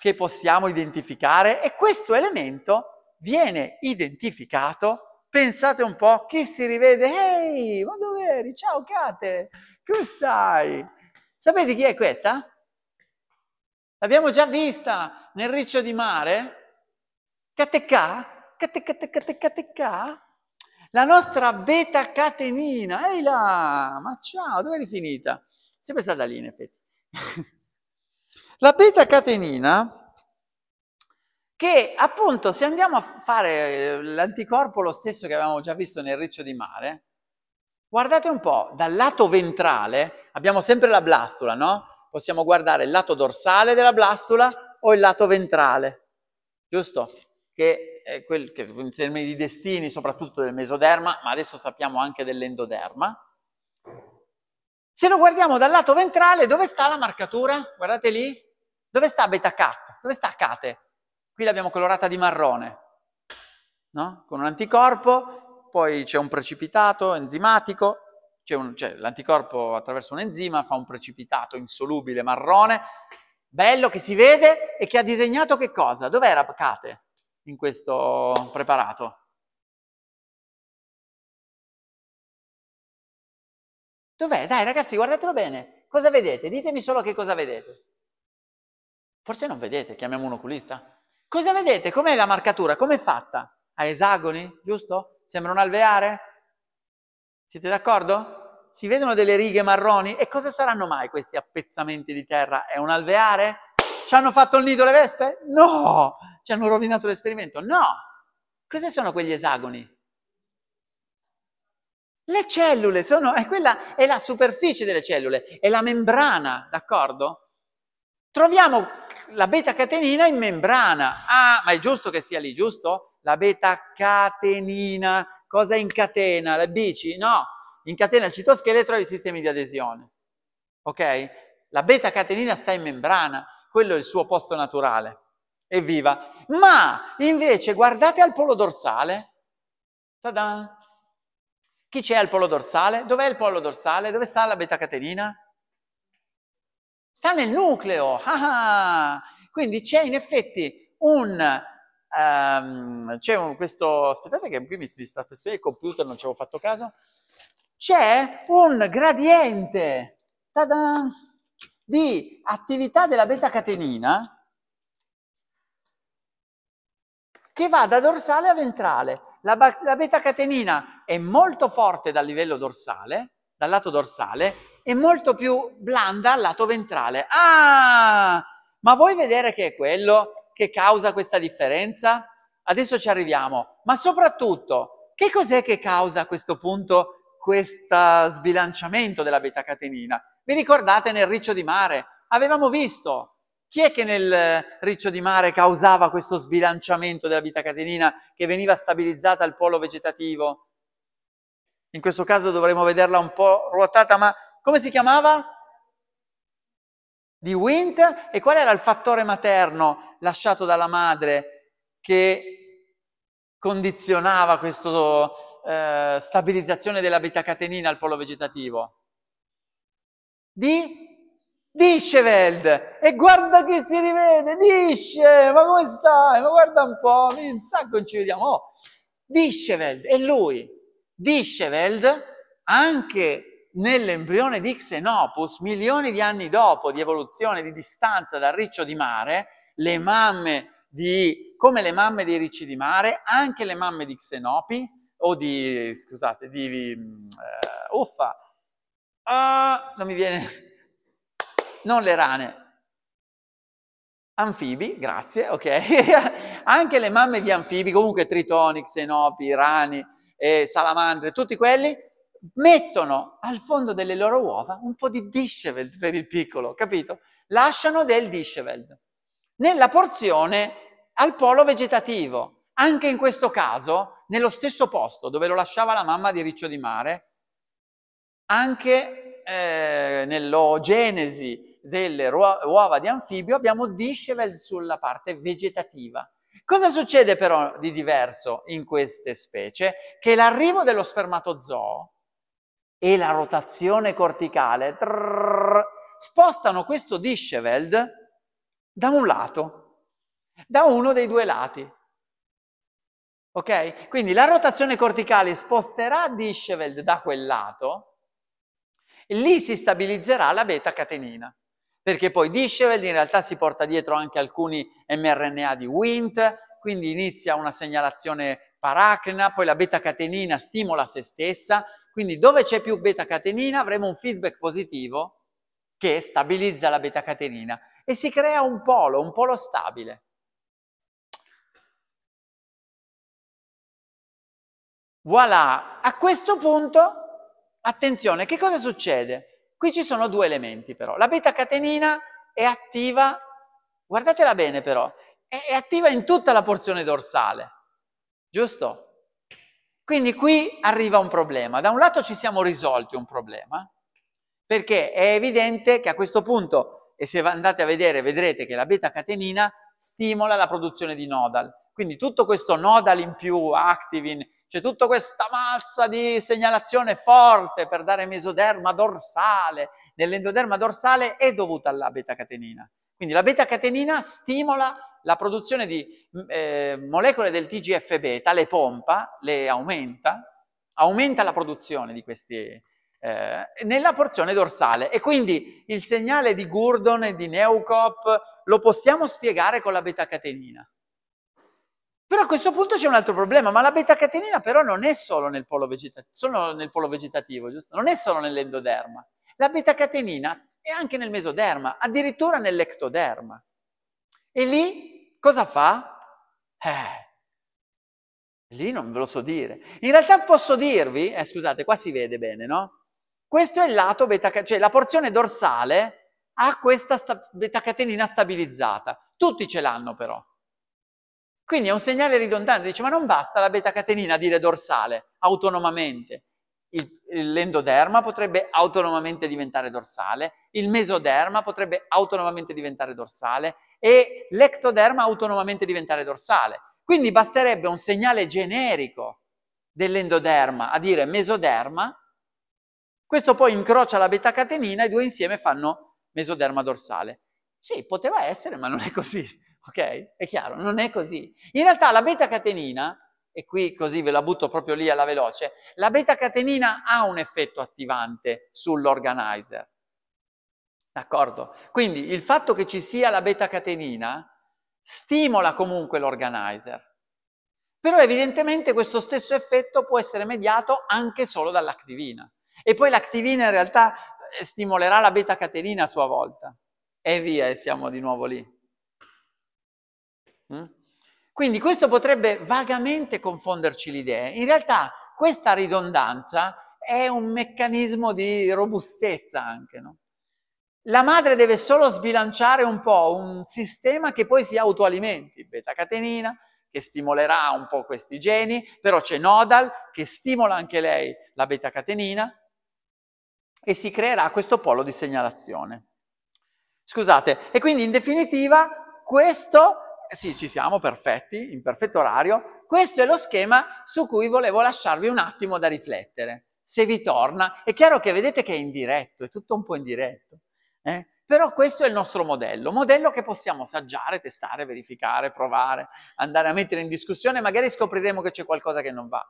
che possiamo identificare e questo elemento viene identificato, pensate un po', chi si rivede, ehi, ma dove eri? Ciao Kate, come stai? Sapete chi è questa? L'abbiamo già vista nel riccio di mare? Catecca? Catecca, catecca, catecca? La nostra beta-catenina, ehi là, ma ciao, dove eri finita? Sempre stata lì in effetti. la beta-catenina, che appunto se andiamo a fare eh, l'anticorpo lo stesso che avevamo già visto nel riccio di mare, guardate un po', dal lato ventrale abbiamo sempre la blastula, no? Possiamo guardare il lato dorsale della blastula o il lato ventrale, giusto? Che è quel che in termini di destini, soprattutto del mesoderma, ma adesso sappiamo anche dell'endoderma. Se lo guardiamo dal lato ventrale, dove sta la marcatura? Guardate lì. Dove sta beta cat? Dove sta cate? Qui l'abbiamo colorata di marrone, no? Con un anticorpo, poi c'è un precipitato enzimatico, cioè l'anticorpo attraverso un enzima fa un precipitato insolubile marrone, bello che si vede e che ha disegnato che cosa? Dov'era Cate? in questo preparato. Dov'è? Dai ragazzi, guardatelo bene. Cosa vedete? Ditemi solo che cosa vedete. Forse non vedete, chiamiamo un oculista. Cosa vedete? Com'è la marcatura? Com'è fatta? A esagoni, giusto? Sembra un alveare? Siete d'accordo? Si vedono delle righe marroni? E cosa saranno mai questi appezzamenti di terra? È un alveare? Ci hanno fatto il nido le vespe? No! ci hanno rovinato l'esperimento. No! Cosa sono quegli esagoni? Le cellule sono, è eh, quella è la superficie delle cellule, è la membrana, d'accordo? Troviamo la beta-catenina in membrana. Ah, ma è giusto che sia lì, giusto? La beta-catenina, cosa incatena? Le bici? No, incatena il citoscheletro e i sistemi di adesione. Ok? La beta-catenina sta in membrana, quello è il suo posto naturale evviva. Ma invece guardate al polo dorsale. Tada! Chi c'è al polo dorsale? Dov'è il polo dorsale? Dove sta la beta-catenina? Sta nel nucleo. Ah, ah Quindi c'è in effetti un... Um, c'è un, questo... Aspettate che qui mi, mi sta per spiegare il computer, non ci avevo fatto caso. C'è un gradiente tada, di attività della beta-catenina che va da dorsale a ventrale. La, la beta-catenina è molto forte dal livello dorsale, dal lato dorsale, e molto più blanda al lato ventrale. Ah! Ma vuoi vedere che è quello che causa questa differenza? Adesso ci arriviamo. Ma soprattutto, che cos'è che causa a questo punto questo sbilanciamento della beta-catenina? Vi ricordate nel riccio di mare? Avevamo visto chi è che nel eh, riccio di mare causava questo sbilanciamento della vita catenina che veniva stabilizzata al polo vegetativo? In questo caso dovremmo vederla un po' ruotata, ma come si chiamava? Di Wint? E qual era il fattore materno lasciato dalla madre che condizionava questa eh, stabilizzazione della beta catenina al polo vegetativo? Di Dice Veld, e guarda che si rivede, dice, ma come stai? Ma guarda un po', mi sa che non ci vediamo. Oh, dice Veld, e lui, dice Veld, anche nell'embrione di Xenopus, milioni di anni dopo di evoluzione, di distanza dal riccio di mare, le mamme di, come le mamme dei ricci di mare, anche le mamme di Xenopi, o di, scusate, di, uh, uffa, uh, non mi viene non le rane. Anfibi, grazie, ok. Anche le mamme di anfibi, comunque tritoni, xenopi, rani, eh, salamandre, tutti quelli mettono al fondo delle loro uova un po' di disheveld per il piccolo, capito? Lasciano del disheveld nella porzione al polo vegetativo. Anche in questo caso, nello stesso posto dove lo lasciava la mamma di Riccio di Mare, anche eh, nell'ogenesi delle uova di anfibio abbiamo Dishvel sulla parte vegetativa. Cosa succede però di diverso in queste specie? Che l'arrivo dello spermatozoo e la rotazione corticale trrr, spostano questo Disheveld da un lato, da uno dei due lati. Ok? Quindi la rotazione corticale sposterà Disheveld da quel lato e lì si stabilizzerà la beta-catenina perché poi Disheveld in realtà si porta dietro anche alcuni mRNA di Wnt, quindi inizia una segnalazione paracrina, poi la beta-catenina stimola se stessa, quindi dove c'è più beta-catenina avremo un feedback positivo che stabilizza la beta-catenina e si crea un polo, un polo stabile. Voilà, a questo punto, attenzione, che cosa succede? Qui ci sono due elementi però. La beta-catenina è attiva, guardatela bene però, è, attiva in tutta la porzione dorsale, giusto? Quindi qui arriva un problema. Da un lato ci siamo risolti un problema, perché è evidente che a questo punto, e se andate a vedere vedrete che la beta-catenina stimola la produzione di nodal. Quindi tutto questo nodal in più, activin, c'è tutta questa massa di segnalazione forte per dare mesoderma dorsale, nell'endoderma dorsale è dovuta alla beta-catenina. Quindi la beta-catenina stimola la produzione di eh, molecole del TGF-beta, le pompa, le aumenta, aumenta la produzione di questi eh, nella porzione dorsale. E quindi il segnale di Gurdon e di Neucop lo possiamo spiegare con la beta-catenina. Però a questo punto c'è un altro problema, ma la beta-catenina però non è solo nel polo, vegeta- solo nel polo vegetativo, giusto? Non è solo nell'endoderma. La beta-catenina è anche nel mesoderma, addirittura nell'ectoderma. E lì cosa fa? Eh, Lì non ve lo so dire. In realtà posso dirvi, eh, scusate, qua si vede bene, no? Questo è il lato beta, catenina cioè la porzione dorsale ha questa sta, beta-catenina stabilizzata. Tutti ce l'hanno però. Quindi è un segnale ridondante, dice ma non basta la beta-catenina a dire dorsale autonomamente, il, l'endoderma potrebbe autonomamente diventare dorsale, il mesoderma potrebbe autonomamente diventare dorsale e l'ectoderma autonomamente diventare dorsale. Quindi basterebbe un segnale generico dell'endoderma a dire mesoderma, questo poi incrocia la beta-catenina e i due insieme fanno mesoderma dorsale. Sì, poteva essere, ma non è così ok? È chiaro, non è così. In realtà la beta-catenina, e qui così ve la butto proprio lì alla veloce, la beta-catenina ha un effetto attivante sull'organizer, d'accordo? Quindi il fatto che ci sia la beta-catenina stimola comunque l'organizer, però evidentemente questo stesso effetto può essere mediato anche solo dall'activina. E poi l'activina in realtà eh, stimolerà la beta-catenina a sua volta. E via, siamo di nuovo lì. Mm? Quindi questo potrebbe vagamente confonderci l'idea. In realtà questa ridondanza è un meccanismo di robustezza anche, no? La madre deve solo sbilanciare un po' un sistema che poi si autoalimenti, beta-catenina, che stimolerà un po' questi geni, però c'è Nodal che stimola anche lei la beta-catenina e si creerà questo polo di segnalazione. Scusate, e quindi in definitiva questo eh sì, ci siamo, perfetti, in perfetto orario. Questo è lo schema su cui volevo lasciarvi un attimo da riflettere. Se vi torna, è chiaro che vedete che è indiretto, è tutto un po' indiretto. Eh? Però questo è il nostro modello, modello che possiamo assaggiare, testare, verificare, provare, andare a mettere in discussione, magari scopriremo che c'è qualcosa che non va.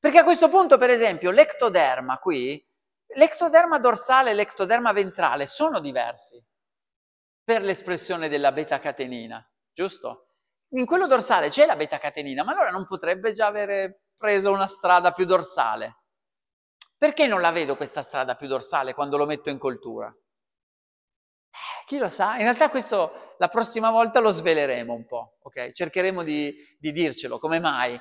Perché a questo punto, per esempio, l'ectoderma qui, l'ectoderma dorsale e l'ectoderma ventrale sono diversi per l'espressione della beta-catenina giusto? In quello dorsale c'è la beta-catenina, ma allora non potrebbe già avere preso una strada più dorsale? Perché non la vedo questa strada più dorsale quando lo metto in coltura? Eh, chi lo sa? In realtà questo la prossima volta lo sveleremo un po', ok? Cercheremo di, di dircelo, come mai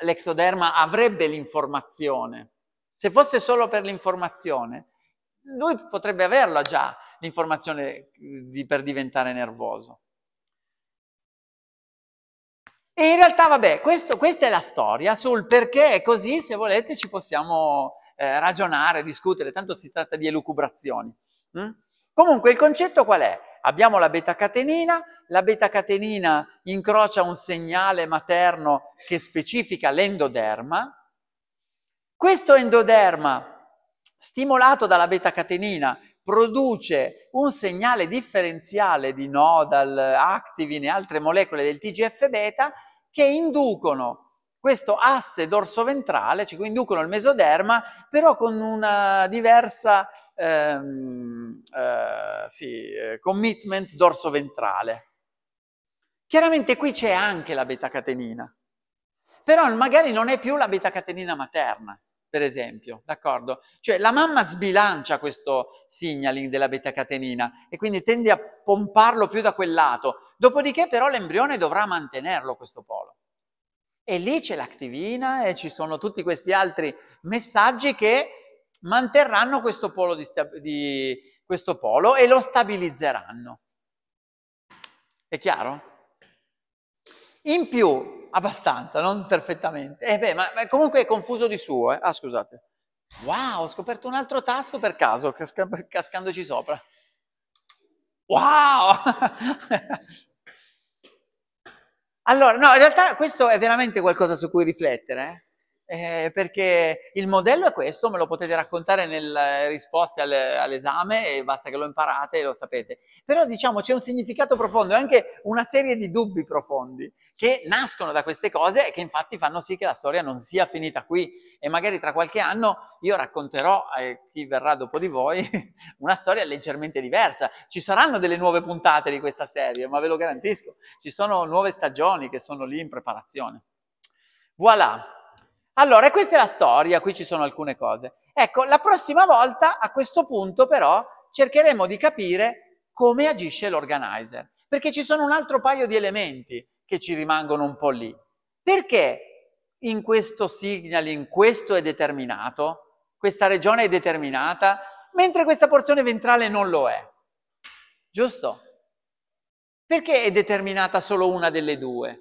l'ectoderma avrebbe l'informazione. Se fosse solo per l'informazione, lui potrebbe averla già, l'informazione eh, di, per diventare nervoso. E in realtà, vabbè, questo, questa è la storia sul perché è così, se volete ci possiamo eh, ragionare, discutere, tanto si tratta di elucubrazioni. Mm? Comunque il concetto qual è? Abbiamo la beta-catenina, la beta-catenina incrocia un segnale materno che specifica l'endoderma, questo endoderma, stimolato dalla beta-catenina, produce un segnale differenziale di nodal, activin e altre molecole del TGF-beta che inducono questo asse dorsoventrale, cioè inducono il mesoderma, però con una diversa ehm, eh, sì, eh, commitment dorsoventrale. Chiaramente qui c'è anche la beta-catenina, però magari non è più la beta-catenina materna, per esempio, d'accordo? Cioè la mamma sbilancia questo signaling della beta-catenina e quindi tende a pomparlo più da quel lato, Dopodiché però l'embrione dovrà mantenerlo questo polo. E lì c'è l'activina e ci sono tutti questi altri messaggi che manterranno questo polo, di, di, questo polo e lo stabilizzeranno. È chiaro? In più, abbastanza, non perfettamente. Eh beh, ma, ma comunque è confuso di suo. Eh? Ah, scusate. Wow, ho scoperto un altro tasto per caso, casca cascandoci sopra. Wow! Allora, no, in realtà questo è veramente qualcosa su cui riflettere, eh? Eh, perché il modello è questo, me lo potete raccontare nelle eh, risposte all'esame e basta che lo imparate e lo sapete. Però diciamo c'è un significato profondo e anche una serie di dubbi profondi che nascono da queste cose e che infatti fanno sì che la storia non sia finita qui e magari tra qualche anno io racconterò a chi verrà dopo di voi una storia leggermente diversa. Ci saranno delle nuove puntate di questa serie, ma ve lo garantisco, ci sono nuove stagioni che sono lì in preparazione. Voilà. Allora, questa è la storia, qui ci sono alcune cose. Ecco, la prossima volta a questo punto però cercheremo di capire come agisce l'organizer, perché ci sono un altro paio di elementi che ci rimangono un po' lì. Perché in questo signaling questo è determinato, questa regione è determinata, mentre questa porzione ventrale non lo è? Giusto? Perché è determinata solo una delle due?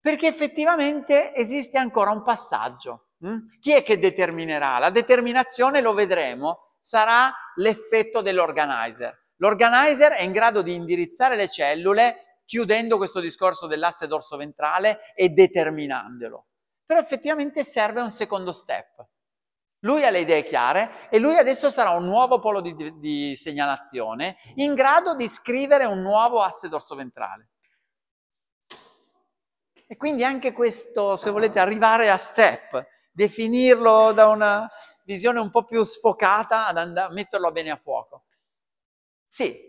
Perché effettivamente esiste ancora un passaggio. Hm? Chi è che determinerà? La determinazione, lo vedremo, sarà l'effetto dell'organizer. L'organizer è in grado di indirizzare le cellule chiudendo questo discorso dell'asse dorso-ventrale e determinandolo. Però effettivamente serve un secondo step. Lui ha le idee chiare e lui adesso sarà un nuovo polo di, di segnalazione in grado di scrivere un nuovo asse dorso-ventrale. E quindi anche questo, se volete arrivare a step, definirlo da una visione un po' più sfocata, ad and- metterlo bene a fuoco. Sì,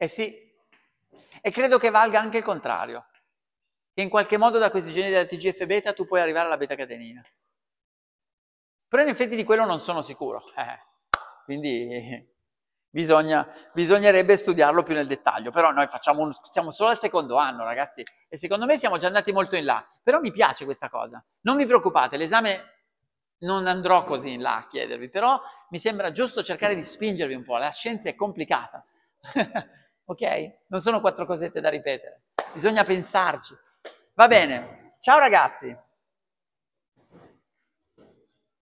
Eh sì, e credo che valga anche il contrario, che in qualche modo da questi geni della TGF beta tu puoi arrivare alla beta catenina. Però in effetti di quello non sono sicuro, eh, quindi bisogna, bisognerebbe studiarlo più nel dettaglio, però noi un, siamo solo al secondo anno ragazzi e secondo me siamo già andati molto in là, però mi piace questa cosa, non vi preoccupate, l'esame non andrò così in là a chiedervi, però mi sembra giusto cercare di spingervi un po', la scienza è complicata. ok? Non sono quattro cosette da ripetere, bisogna pensarci. Va bene, ciao ragazzi.